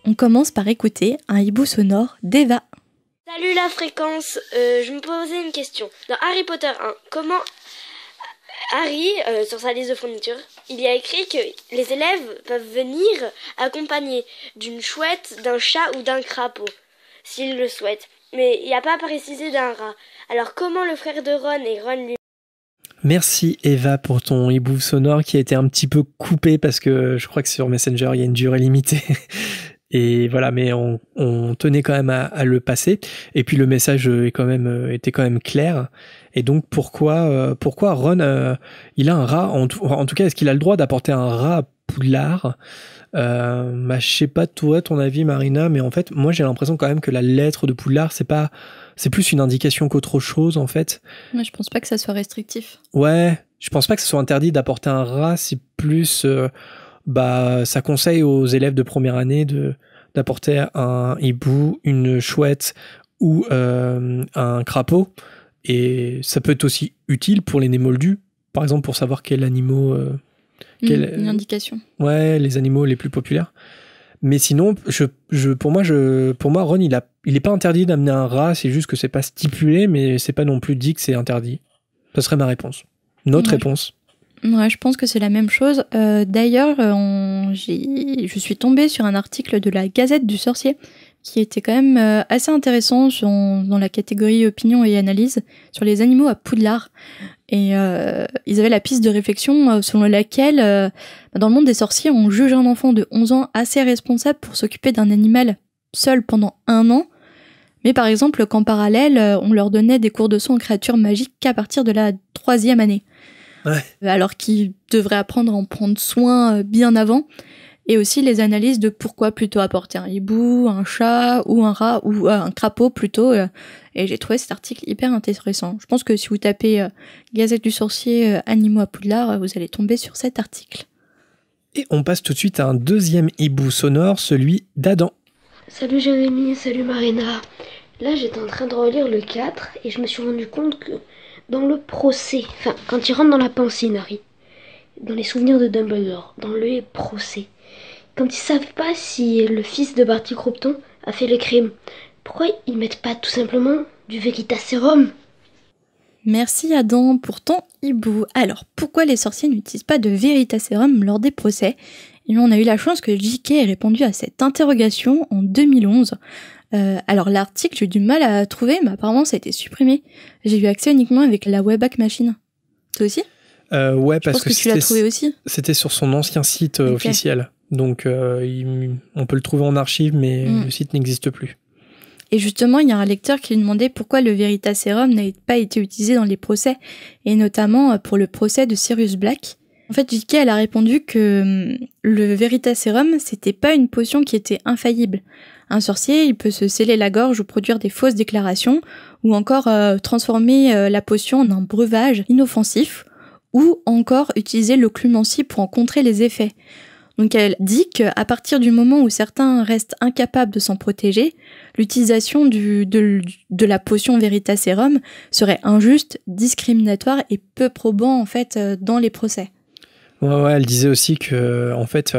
on commence par écouter un hibou sonore d'Eva. Salut la fréquence, euh, je me posais une question. Dans Harry Potter 1, comment Harry, euh, sur sa liste de fournitures, il y a écrit que les élèves peuvent venir accompagnés d'une chouette, d'un chat ou d'un crapaud, s'ils le souhaitent. Mais il n'y a pas précisé d'un rat. Alors comment le frère de Ron et Ron lui... Merci Eva pour ton hibou sonore qui a été un petit peu coupé parce que je crois que sur Messenger il y a une durée limitée Et voilà, mais on, tenait quand même à, le passer. Et puis le message euh, est quand même, euh, était quand même clair. Et donc pourquoi, euh, pourquoi Ron, il a un rat en tout, en tout cas, est-ce qu'il a le droit d'apporter un rat à Poudlard euh, bah, je sais pas toi ton avis Marina, mais en fait moi j'ai l'impression quand même que la lettre de Poudlard c'est pas, c'est plus une indication qu'autre chose en fait. Mais je pense pas que ça soit restrictif. Ouais, je pense pas que ce soit interdit d'apporter un rat, si plus bah, ça conseille aux élèves de première année de d'apporter un hibou, une chouette ou euh, un crapaud. Et ça peut être aussi utile pour les nez moldus, par exemple pour savoir quels animaux. Euh, indication. Ouais, les animaux les plus populaires. Mais sinon, je, pour moi, je, pour moi, Ron, il n'est pas interdit d'amener un rat. C'est juste que c'est pas stipulé, mais c'est pas non plus dit que c'est interdit. ça serait ma réponse. Notre réponse. Ouais, je pense que c'est la même chose. Euh, d'ailleurs, euh, je suis tombée sur un article de la Gazette du Sorcier qui était quand même euh, assez intéressant dans la catégorie opinion et analyse sur les animaux à Poudlard. Et ils avaient la piste de réflexion selon laquelle, dans le monde des sorciers, on juge un enfant de 11 ans assez responsable pour s'occuper d'un animal seul pendant un an, mais par exemple qu'en parallèle, on leur donnait des cours de soins en créatures magiques qu'à partir de la troisième année alors qu'ils devrait apprendre à en prendre soin euh, bien avant. Et aussi les analyses de pourquoi plutôt apporter un hibou, un chat ou un rat ou euh, un crapaud plutôt. Euh. et j'ai trouvé cet article hyper intéressant. Je pense que si vous tapez Gazette du sorcier animaux à Poudlard, vous allez tomber sur cet article. Et on passe tout de suite à un deuxième hibou sonore, celui d'Adam. Salut Jérémy, salut Marina. Là j'étais en train de relire le 4 et je me suis rendu compte que dans le procès, enfin, quand ils rentrent dans la pensée, Nari, dans les souvenirs de Dumbledore, dans le procès, quand ils savent pas si le fils de Barty Croupton a fait le crime, pourquoi ils mettent pas tout simplement du Veritaserum Merci Adam pourtant, hibou. Alors, pourquoi les sorciers n'utilisent pas de Veritaserum lors des procès Et eh on a eu la chance que J.K. ait répondu à cette interrogation en 2011 euh, alors l'article, j'ai eu du mal à trouver, mais apparemment ça a été supprimé. J'ai eu accès uniquement avec la Webback Machine. Toi aussi euh, Ouais, parce que, C'était sur son ancien site euh, officiel. Donc on peut le trouver en archive, mais mm. le site n'existe plus. Et justement, il y a un lecteur qui lui demandait pourquoi le Veritaserum n'avait pas été utilisé dans les procès, et notamment pour le procès de Sirius Black. En fait, J.K. elle a répondu que hum, le Veritaserum, c'était pas une potion qui était infaillible. Un sorcier, il peut se sceller la gorge ou produire des fausses déclarations, ou encore euh, transformer euh, la potion en un breuvage inoffensif, ou encore utiliser le clumancy pour en contrer les effets. Donc elle dit qu'à partir du moment où certains restent incapables de s'en protéger, l'utilisation de, la potion Veritaserum serait injuste, discriminatoire et peu probant en fait euh, dans les procès. elle disait aussi que en fait,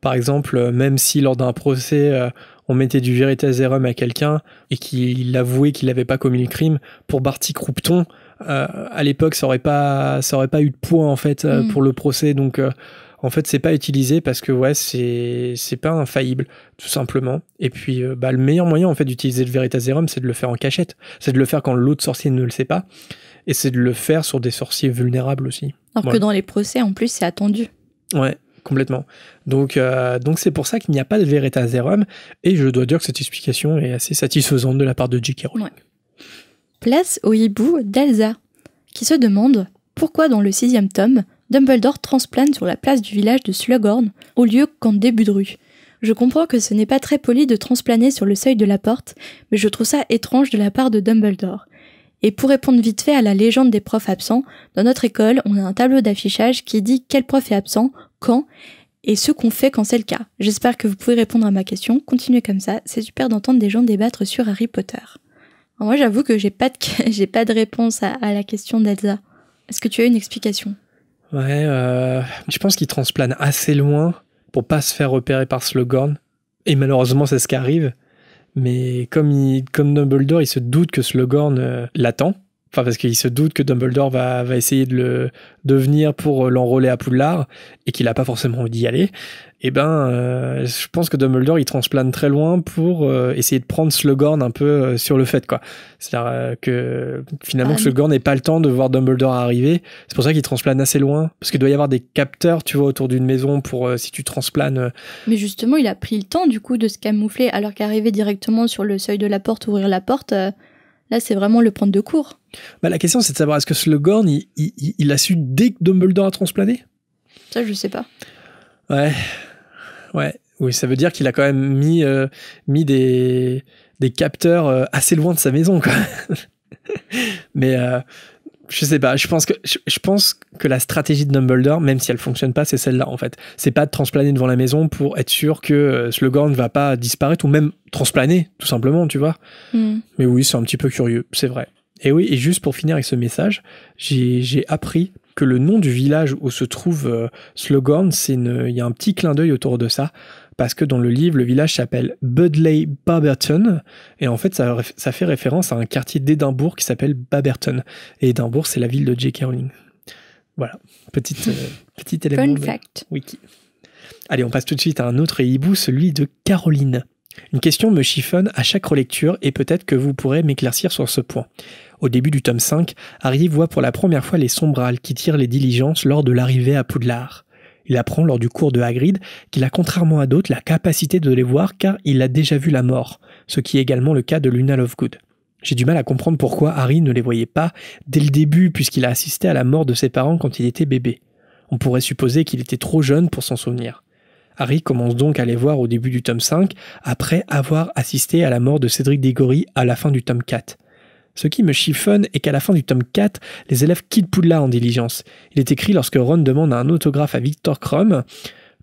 par exemple, même si lors d'un procès, on mettait du veritaserum à quelqu'un et qu'il avouait qu'il n'avait pas commis le crime, pour Barty Croupton, euh, à l'époque, ça aurait pas, pas eu de poids en fait euh, mm. pour le procès. Donc, euh, en fait, c'est pas utilisé parce que ouais, c'est, pas infaillible, tout simplement. Et puis, bah, le meilleur moyen en fait d'utiliser le veritaserum, c'est de le faire en cachette, c'est de le faire quand l'autre sorcier ne le sait pas, et c'est de le faire sur des sorciers vulnérables aussi. Alors que dans les procès, en plus, c'est attendu. Ouais, complètement. Donc, euh, donc c'est pour ça qu'il n'y a pas de Veritaserum, et je dois dire que cette explication est assez satisfaisante de la part de J.K. Rowling. Place au hibou d'Elsa, qui se demande pourquoi dans le sixième tome, Dumbledore transplane sur la place du village de Slughorn, au lieu qu'en début de rue. Je comprends que ce n'est pas très poli de transplaner sur le seuil de la porte, mais je trouve ça étrange de la part de Dumbledore. Et pour répondre vite fait à la légende des profs absents, dans notre école, on a un tableau d'affichage qui dit quel prof est absent, et ce qu'on fait quand c'est le cas. J'espère que vous pouvez répondre à ma question. Continuez comme ça, c'est super d'entendre des gens débattre sur Harry Potter. moi, j'avoue que j'ai pas de réponse à, la question d'Elsa. Est-ce que tu as une explication Ouais, euh, je pense qu'il transplane assez loin pour pas se faire repérer par Slughorn. Et malheureusement, c'est ce qui arrive. Mais comme, il, comme Dumbledore, il se doute que Slughorn euh, l'attend parce qu'il se doute que Dumbledore va, essayer de, le, de venir pour euh, l'enrôler à Poudlard et qu'il n'a pas forcément envie d'y aller. Et eh ben, euh, je pense que Dumbledore il transplane très loin pour euh, essayer de prendre Slughorn un peu sur le fait, quoi. C'est-à-dire que finalement, ah, Slughorn n'ait pas le temps de voir Dumbledore arriver. C'est pour ça qu'il transplane assez loin. Parce qu'il doit y avoir des capteurs, tu vois, autour d'une maison pour si tu transplanes. Mais justement, il a pris le temps du coup de se camoufler alors qu'arriver directement sur le seuil de la porte, ouvrir la porte c'est vraiment le prendre de court. Bah, la question, c'est de savoir est-ce que Slughorn, il, a su dès que Dumbledore a transplané Ça, je sais pas. Ouais. Ouais. Oui, ça veut dire qu'il a quand même mis, euh, mis des, des capteurs euh, assez loin de sa maison, quoi. mais, euh, je sais pas. Je pense que je, pense que la stratégie de Dumbledore, même si elle fonctionne pas, c'est celle-là en fait. C'est pas de transplaner devant la maison pour être sûr que euh, Slogorn ne va pas disparaître ou même transplaner tout simplement, tu vois. Hmm. Mais oui, c'est un petit peu curieux, c'est vrai. Et oui, et juste pour finir avec ce message, j'ai appris que le nom du village où se trouve euh, Slogorn, il y a un petit clin d'œil autour de ça parce que dans le livre, le village s'appelle Budley Baberton, et en fait, ça, fait référence à un quartier d'Édimbourg qui s'appelle Baberton. Et Édimbourg, c'est la ville de J.K. Rowling. Voilà, petite, euh, petit élément fact. wiki. Allez, on passe tout de suite à un autre hibou, celui de Caroline. Une question me chiffonne à chaque relecture et peut-être que vous pourrez m'éclaircir sur ce point. Au début du tome 5, Harry voit pour la première fois les sombrales qui tirent les diligences lors de l'arrivée à Poudlard. Il apprend lors du cours de Hagrid qu'il a contrairement à d'autres la capacité de les voir car il a déjà vu la mort, ce qui est également le cas de Luna Lovegood. J'ai du mal à comprendre pourquoi Harry ne les voyait pas dès le début puisqu'il a assisté à la mort de ses parents quand il était bébé. On pourrait supposer qu'il était trop jeune pour s'en souvenir. Harry commence donc à les voir au début du tome 5, après avoir assisté à la mort de Cédric Diggory à la fin du tome 4. Ce qui me chiffonne est qu'à la fin du tome 4, les élèves quittent Poudlard en diligence. Il est écrit lorsque Ron demande un autographe à Victor Crumb.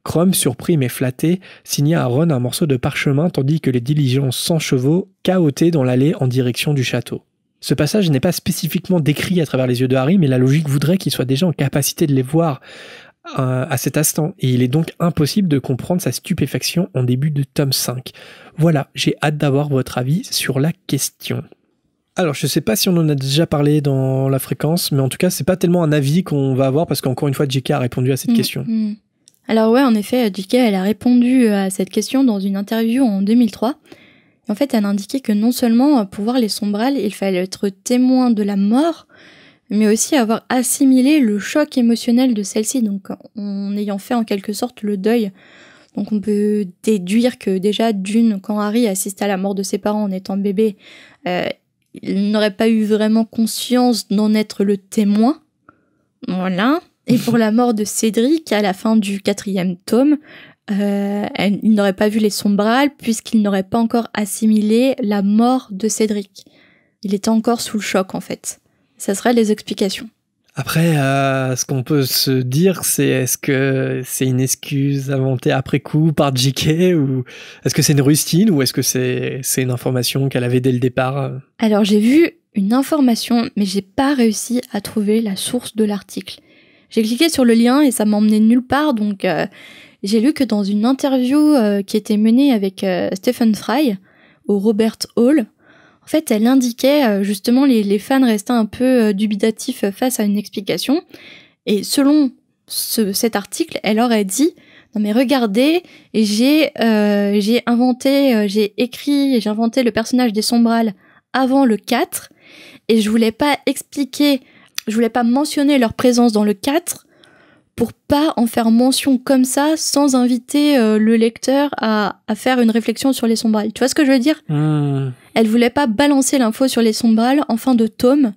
Crumb, surpris mais flatté, signa à Ron un morceau de parchemin tandis que les diligences sans chevaux cahotaient dans l'allée en direction du château. Ce passage n'est pas spécifiquement décrit à travers les yeux de Harry, mais la logique voudrait qu'il soit déjà en capacité de les voir euh, à cet instant, et il est donc impossible de comprendre sa stupéfaction en début de tome 5. Voilà, j'ai hâte d'avoir votre avis sur la question. Alors, je ne sais pas si on en a déjà parlé dans la fréquence, mais en tout cas, c'est pas tellement un avis qu'on va avoir parce qu'encore une fois, JK a répondu à cette mm, question. Mm. Alors ouais, en effet, JK, elle a répondu euh, à cette question dans une interview en 2003. en fait, elle a indiqué que non seulement euh, pour voir les sombrales, il fallait être témoin de la mort, mais aussi avoir assimilé le choc émotionnel de celle-ci, donc en ayant fait en quelque sorte le deuil. Donc on peut déduire que déjà d'une, quand Harry assiste à la mort de ses parents en étant bébé, euh, il n'aurait pas eu vraiment conscience d'en être le témoin. Voilà. Et pour la mort de Cédric, à la fin du quatrième tome, euh, il n'aurait pas vu les sombrales puisqu'il n'aurait pas encore assimilé la mort de Cédric. Il était encore sous le choc en fait. Ça serait les explications. Après, euh, ce qu'on peut se dire, c'est est-ce que c'est une excuse inventée après coup par JK ou est-ce que c'est une rustine ou est-ce que c'est une information qu'elle avait dès le départ euh Alors j'ai vu une information, mais j'ai pas réussi à trouver la source de l'article. J'ai cliqué sur le lien et ça m'emmenait nulle part, donc euh, j'ai lu que dans une interview qui était menée avec Stephen Fry au Robert Hall, fait, elle indiquait euh, justement les, fans restaient un peu euh, dubitatifs face à une explication. Et selon cet article, elle aurait dit non mais regardez, j'ai euh, inventé, j'ai écrit, j'ai inventé le personnage des Sombrales avant le 4 et je voulais pas expliquer, je voulais pas mentionner leur présence dans le 4 pour pas en faire mention comme ça sans inviter euh, le lecteur à, faire une réflexion sur les sombrales. Tu vois ce que je veux dire hmm. Elle voulait pas balancer l'info sur les sombrales en fin de tome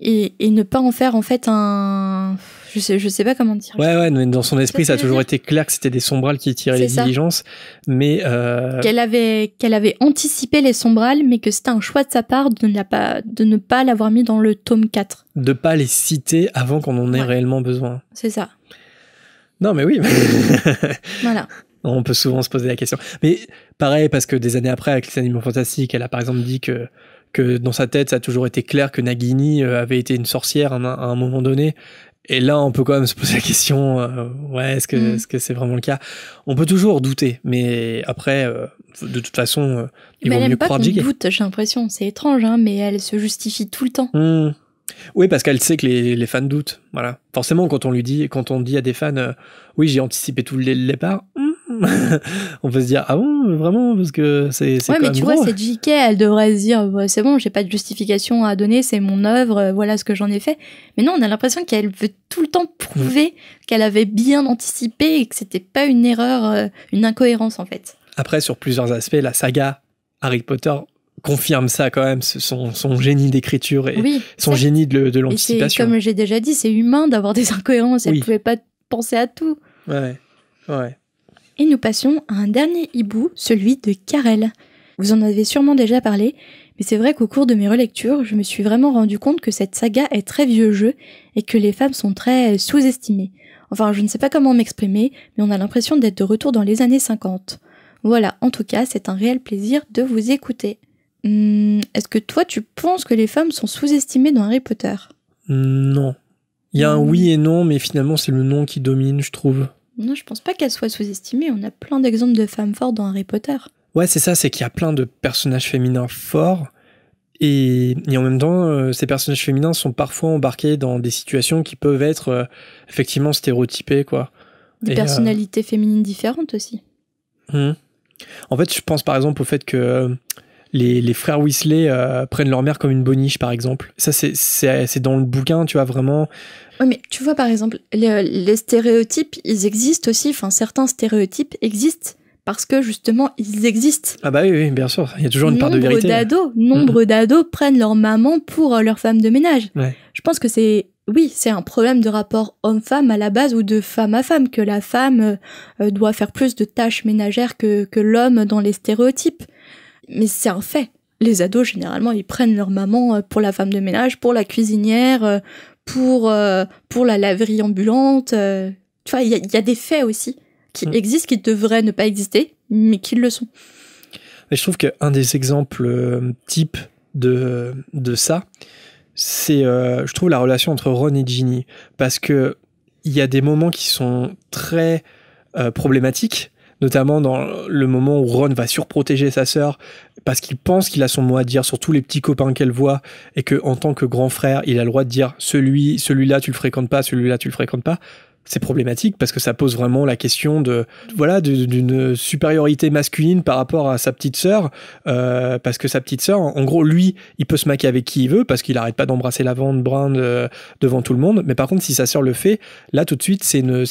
et, et ne pas en faire en fait un je sais, je sais pas comment dire. Ouais, ouais, dans son esprit, ça, a toujours été clair que c'était des sombrales qui tiraient les diligences, mais euh, qu'elle avait, qu'elle avait anticipé les sombrales, mais que c'était un choix de sa part de ne pas, de ne pas l'avoir mis dans le tome 4. De pas les citer avant qu'on en ait réellement besoin. C'est ça. Non, mais oui. voilà. On peut souvent se poser la question. Mais pareil, parce que des années après, avec les animaux fantastiques, elle a par exemple dit que que dans sa tête, ça a toujours été clair que Nagini euh, avait été une sorcière à un moment donné, et là, on peut quand même se poser la question, euh, ouais, est-ce que mm. est-ce que c'est vraiment le cas On peut toujours douter, mais après, euh, de toute façon, euh, il vaut mieux pas croire doute, j'ai l'impression, c'est étrange, hein, mais elle se justifie tout le temps. Mm. Oui, parce qu'elle sait que les, les, fans doutent. Voilà, forcément, quand on lui dit, quand on dit à des fans, euh, oui, j'ai anticipé tout le départ. Mm. on peut se dire ah bon vraiment parce que c'est c'est ouais, mais tu vois cette JK elle devrait se dire c'est bon j'ai pas de justification à donner c'est mon œuvre euh, voilà ce que j'en ai fait mais non on a l'impression qu'elle veut tout le temps prouver mm. qu'elle avait bien anticipé et que c'était pas une erreur euh, une incohérence en fait après sur plusieurs aspects la saga Harry Potter confirme ça quand même, son, génie d'écriture et son génie de, de l'anticipation. Comme j'ai déjà dit, c'est humain d'avoir des incohérences, elle ne pouvait pas penser à tout. Ouais, ouais et nous passons à un dernier hibou, celui de Carel. Vous en avez sûrement déjà parlé, mais c'est vrai qu'au cours de mes relectures, je me suis vraiment rendu compte que cette saga est très vieux jeu et que les femmes sont très sous-estimées. Enfin, je ne sais pas comment m'exprimer, mais on a l'impression d'être de retour dans les années 50. Voilà, en tout cas, c'est un réel plaisir de vous écouter. Hmm, est-ce que toi, tu penses que les femmes sont sous-estimées dans Harry Potter hmm, Non. Il y a un hmm. oui et non, mais finalement, c'est le non qui domine, je trouve. Non, je pense pas qu'elle soit sous-estimée. On a plein d'exemples de femmes fortes dans Harry Potter. Ouais, c'est ça, c'est qu'il y a plein de personnages féminins forts. Et, en même temps, euh, ces personnages féminins sont parfois embarqués dans des situations qui peuvent être euh, effectivement stéréotypées, quoi. Des euh, personnalités féminines différentes aussi. Hmm. En fait, je pense par exemple au fait que les, frères Weasley euh, prennent leur mère comme une boniche, par exemple. Ça, c'est dans le bouquin, tu vois, vraiment. Oui, mais tu vois, par exemple, les, stéréotypes, ils existent aussi. Enfin, certains stéréotypes existent parce que justement ils existent. Ah bah oui, bien sûr, il y a toujours une part de vérité. D'ados, nombre mm. d'ados prennent leur maman pour euh, leur femme de ménage. Je pense que c'est oui, c'est un problème de rapport homme-femme à la base ou de femme à femme que la femme euh, doit faire plus de tâches ménagères que que l'homme dans les stéréotypes mais c'est un fait. Les ados, généralement, ils prennent leur maman euh, pour la femme de ménage, pour la cuisinière, euh, euh, pour, la laverie ambulante. Tu vois, il y, a des faits aussi qui mm. existent, qui devraient ne pas exister, mais qui le sont. je trouve qu'un des exemples types de, ça, c'est, je trouve, la relation entre Ron et Ginny. Parce que il y a des moments qui sont très problématiques notamment dans le moment où Ron va surprotéger sa sœur parce qu'il pense qu'il a son mot à dire sur tous les petits copains qu'elle voit et que en tant que grand frère, il a le droit de dire celui, celui-là tu le fréquentes pas, celui-là tu le fréquentes pas. C'est problématique parce que ça pose vraiment la question de voilà d'une supériorité masculine par rapport à sa petite sœur euh, parce que sa petite sœur en gros lui il peut se maquer avec qui il veut parce qu'il n'arrête pas d'embrasser la vente brinde euh, devant tout le monde mais par contre si sa sœur le fait là tout de suite c'est une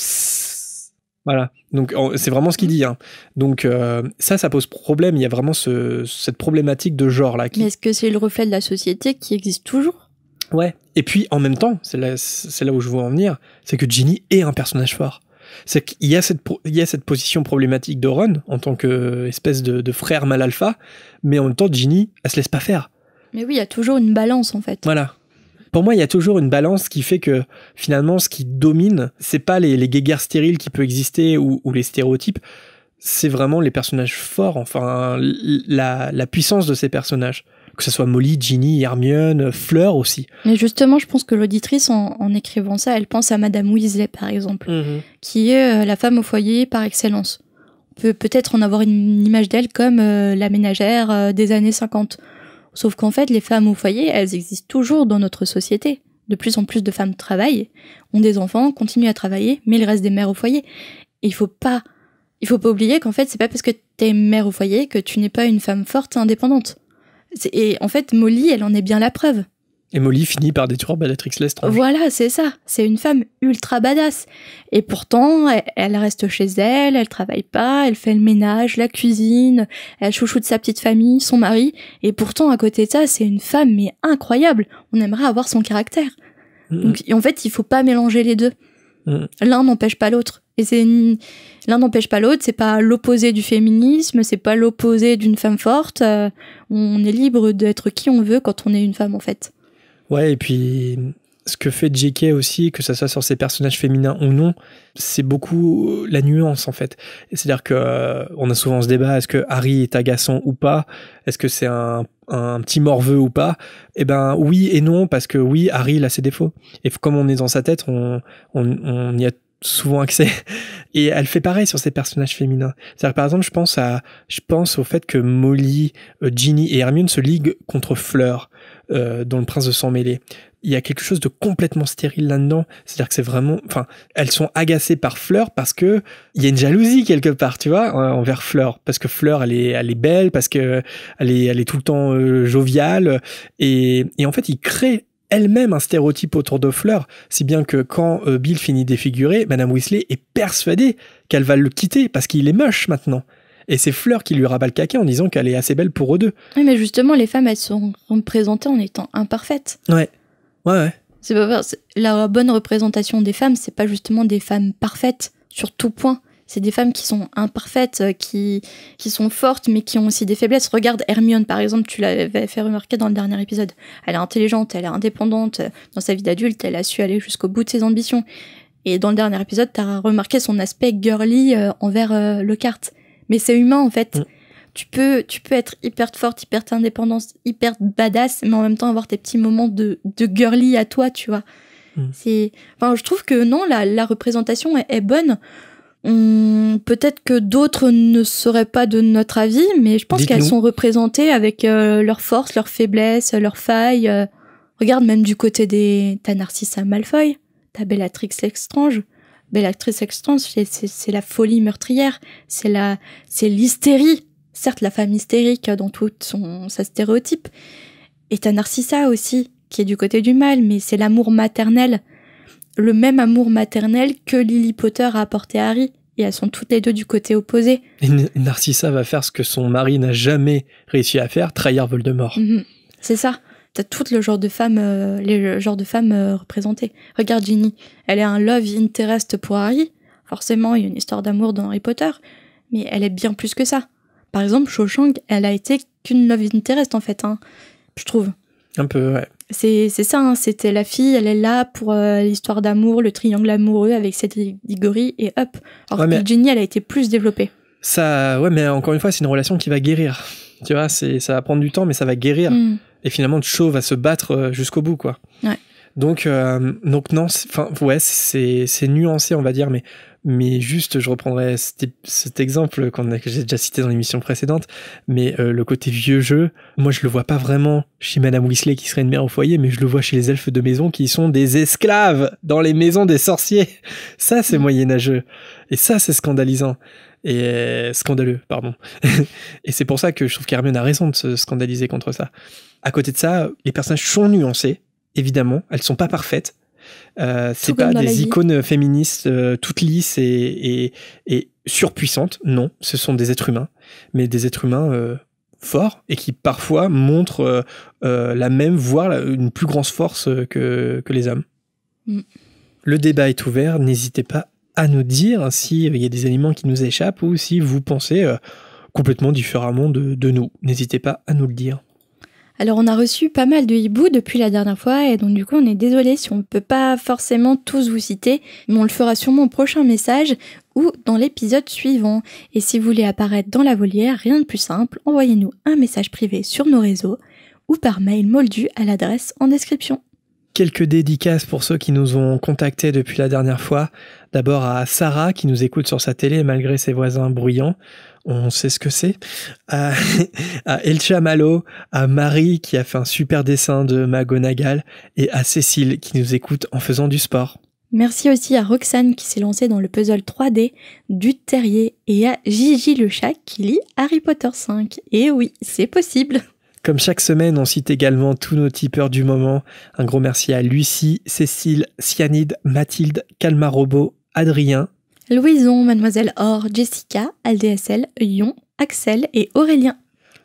voilà, donc c'est vraiment ce qu'il dit. Hein. Donc euh, ça, ça pose problème. Il y a vraiment cette problématique de genre là. Mais est-ce que c'est le reflet de la société qui existe toujours Ouais. Et puis en même temps, c'est là, là où je veux en venir, c'est que Ginny est un personnage fort. C'est qu'il y a cette, position problématique de Ron en tant qu'espèce euh, de, de frère mal alpha, mais en même temps, Ginny, elle se laisse pas faire. Mais oui, il y a toujours une balance en fait. Voilà pour moi, il y a toujours une balance qui fait que finalement, ce qui domine, c'est pas les, les stériles qui peuvent exister ou, les stéréotypes, c'est vraiment les personnages forts, enfin, la, puissance de ces personnages que ce soit Molly, Ginny, Hermione, Fleur aussi. Mais justement, je pense que l'auditrice, en, écrivant ça, elle pense à Madame Weasley, par exemple, mhm. qui est euh, la femme au foyer par excellence. On peut peut-être en avoir une, image d'elle comme euh, la ménagère euh, des années 50. Sauf qu'en fait, les femmes au foyer, elles existent toujours dans notre société. De plus en plus de femmes travaillent, ont des enfants, continuent à travailler, mais il reste des mères au foyer. Et il faut pas, il faut pas oublier qu'en fait, c'est pas parce que t'es mère au foyer que tu n'es pas une femme forte et indépendante. Et en fait, Molly, elle en est bien la preuve. Et Molly finit par détruire Bellatrix Lestrange. Voilà, c'est ça. C'est une femme ultra badass. Et pourtant, e-, elle, reste chez elle, elle travaille pas, elle fait le ménage, la cuisine, elle chouchoute sa petite famille, son mari. Et pourtant, à côté de ça, c'est une femme, mais incroyable. On aimerait avoir son caractère. Donc, en fait, il faut pas mélanger les deux. L'un n'empêche pas l'autre. Et c'est l'un n'empêche pas l'autre. C'est pas l'opposé du féminisme, c'est pas l'opposé d'une femme forte. Euh, on est libre d'être qui on veut quand on est une femme, en fait. Ouais, et puis ce que fait JK aussi, que ce soit sur ses personnages féminins ou non, c'est beaucoup euh, la nuance en fait. C'est-à-dire que euh, on a souvent ce débat est-ce que Harry est agaçant ou pas Est-ce que c'est un, petit morveux ou pas Eh ben oui et non parce que oui, Harry il a ses défauts. Et comme on est dans sa tête, on, y a souvent accès. Et elle fait pareil sur ses personnages féminins. C'est-à-dire, par exemple, je pense à, je pense au fait que Molly, euh, Ginny et Hermione se liguent contre Fleur. Euh, dans Le Prince de Sang Mêlé. Il y a quelque chose de complètement stérile là-dedans. C'est-à-dire que c'est vraiment, enfin, elles sont agacées par Fleur parce que il y a une jalousie quelque part, tu vois, euh, envers Fleur. Parce que Fleur, elle est, belle, parce que elle est, tout le temps euh, joviale. Et, et en fait, il crée elle-même un stéréotype autour de Fleur, si bien que quand Bill finit défiguré, Madame Weasley est persuadée qu'elle va le quitter parce qu'il est moche maintenant. Et c'est Fleur qui lui rabat le caca en disant qu'elle est assez belle pour eux deux. Oui, mais justement, les femmes, elles sont représentées en étant imparfaites. Ouais. Ouais, ouais. C'est La bonne représentation des femmes, c'est pas justement des femmes parfaites sur tout point. C'est des femmes qui sont imparfaites, euh, qui, qui sont fortes, mais qui ont aussi des faiblesses. Regarde Hermione, par exemple, tu l'avais fait remarquer dans le dernier épisode. Elle est intelligente, elle est indépendante. Euh, dans sa vie d'adulte, elle a su aller jusqu'au bout de ses ambitions. Et dans le dernier épisode, tu as remarqué son aspect girly euh, envers le Lockhart. Mais c'est humain en fait. Mm. Tu peux, tu peux être hyper forte, hyper indépendante, hyper badass, mais en même temps avoir tes petits moments de, de girly à toi, tu vois. Mm. enfin, je trouve que non, la, représentation est, bonne. Peut-être que d'autres ne seraient pas de notre avis, mais je pense qu'elles sont représentées avec euh, leurs forces, leurs faiblesses, leurs failles. Euh. Regarde même du côté des. T'as Narcissa Malfoy, ta Bellatrix l'Extrange mais l'actrice extrême, c'est la folie meurtrière, c'est la, c'est l'hystérie. Certes, la femme hystérique dans tout son, sa stéréotype. est un Narcissa aussi, qui est du côté du mal, mais c'est l'amour maternel. Le même amour maternel que Lily Potter a apporté à Harry. Et elles sont toutes les deux du côté opposé. Et Narcissa va faire ce que son mari n'a jamais réussi à faire, trahir Voldemort. Mhm. c'est ça t'as tout le genre de femmes, euh, les genres de femmes euh, représentées. Regarde Ginny, elle est un love interest pour Harry. Forcément, il y a une histoire d'amour dans Harry Potter, mais elle est bien plus que ça. Par exemple, Cho Chang, elle a été qu'une love interest en fait, hein, je trouve. Un peu, ouais. C'est ça, hein, c'était la fille, elle est là pour euh, l'histoire d'amour, le triangle amoureux avec cette Diggory et hop. Alors que Ginny, elle a été plus développée. Ça, ouais, mais encore une fois, c'est une relation qui va guérir. Tu vois, ça va prendre du temps, mais ça va guérir. Hmm et finalement Cho va se battre euh, jusqu'au bout quoi. Donc euh, donc non, enfin ouais, c'est nuancé on va dire mais mais juste je reprendrai cet, exemple qu'on que j'ai déjà cité dans l'émission précédente mais euh, le côté vieux jeu, moi je le vois pas vraiment chez madame Weasley qui serait une mère au foyer mais je le vois chez les elfes de maison qui sont des esclaves dans les maisons des sorciers. Ça c'est mm. moyenâgeux et ça c'est scandalisant et euh, scandaleux, pardon. et c'est pour ça que je trouve qu'Hermione a raison de se scandaliser contre ça. À côté de ça, les personnages sont nuancés, évidemment, elles sont pas parfaites. Euh, c'est pas des icônes féministes euh, toutes lisses et, et, surpuissantes, non, ce sont des êtres humains, mais des êtres humains euh, forts et qui parfois montrent la même, voire une plus grande force que, les hommes. Mm. Le débat est ouvert, n'hésitez pas à nous dire s'il y a des aliments qui nous échappent ou si vous pensez euh, complètement différemment de, nous. N'hésitez pas à nous le dire. Alors on a reçu pas mal de hiboux depuis la dernière fois et donc du coup on est désolé si on ne peut pas forcément tous vous citer, mais on le fera sûrement au prochain message ou dans l'épisode suivant. Et si vous voulez apparaître dans la volière, rien de plus simple, envoyez-nous un message privé sur nos réseaux ou par mail moldu à l'adresse en description quelques dédicaces pour ceux qui nous ont contactés depuis la dernière fois. D'abord à Sarah qui nous écoute sur sa télé malgré ses voisins bruyants. On sait ce que c'est. À, à Elcha à Marie qui a fait un super dessin de Mago Nagal et à Cécile qui nous écoute en faisant du sport. Merci aussi à Roxane qui s'est lancée dans le puzzle 3D du Terrier et à Gigi le chat qui lit Harry Potter 5. Et oui, c'est possible. Comme chaque semaine, on cite également tous nos tipeurs du moment. Un gros merci à Lucie, Cécile, Cyanide, Mathilde, Calmarobo, Adrien, Louison, Mademoiselle Or, Jessica, LDSL, Yon, Axel et Aurélien.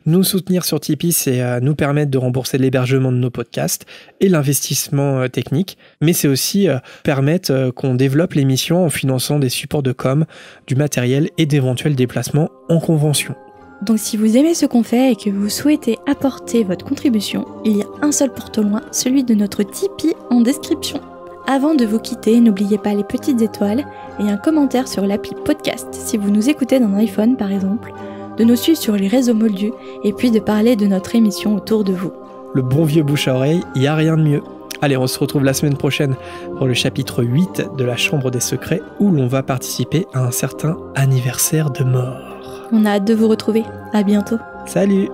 Nous soutenir sur Tipeee, c'est euh, nous permettre de rembourser l'hébergement de nos podcasts et l'investissement euh, technique, mais c'est aussi euh, permettre qu'on développe l'émission en finançant des supports de com, du matériel et d'éventuels déplacements en convention. Donc si vous aimez ce qu'on fait et que vous souhaitez apporter votre contribution, il y a un seul porte loin, celui de notre Tipeee en description. Avant de vous quitter, n'oubliez pas les petites étoiles et un commentaire sur l'appli podcast si vous nous écoutez d'un iPhone par exemple, de nous suivre sur les réseaux moldus et puis de parler de notre émission autour de vous. Le bon vieux bouche à oreille, il n'y a rien de mieux. Allez, on se retrouve la semaine prochaine pour le chapitre 8 de la Chambre des Secrets où l'on va participer à un certain anniversaire de mort. On a hâte de vous retrouver. À bientôt. Salut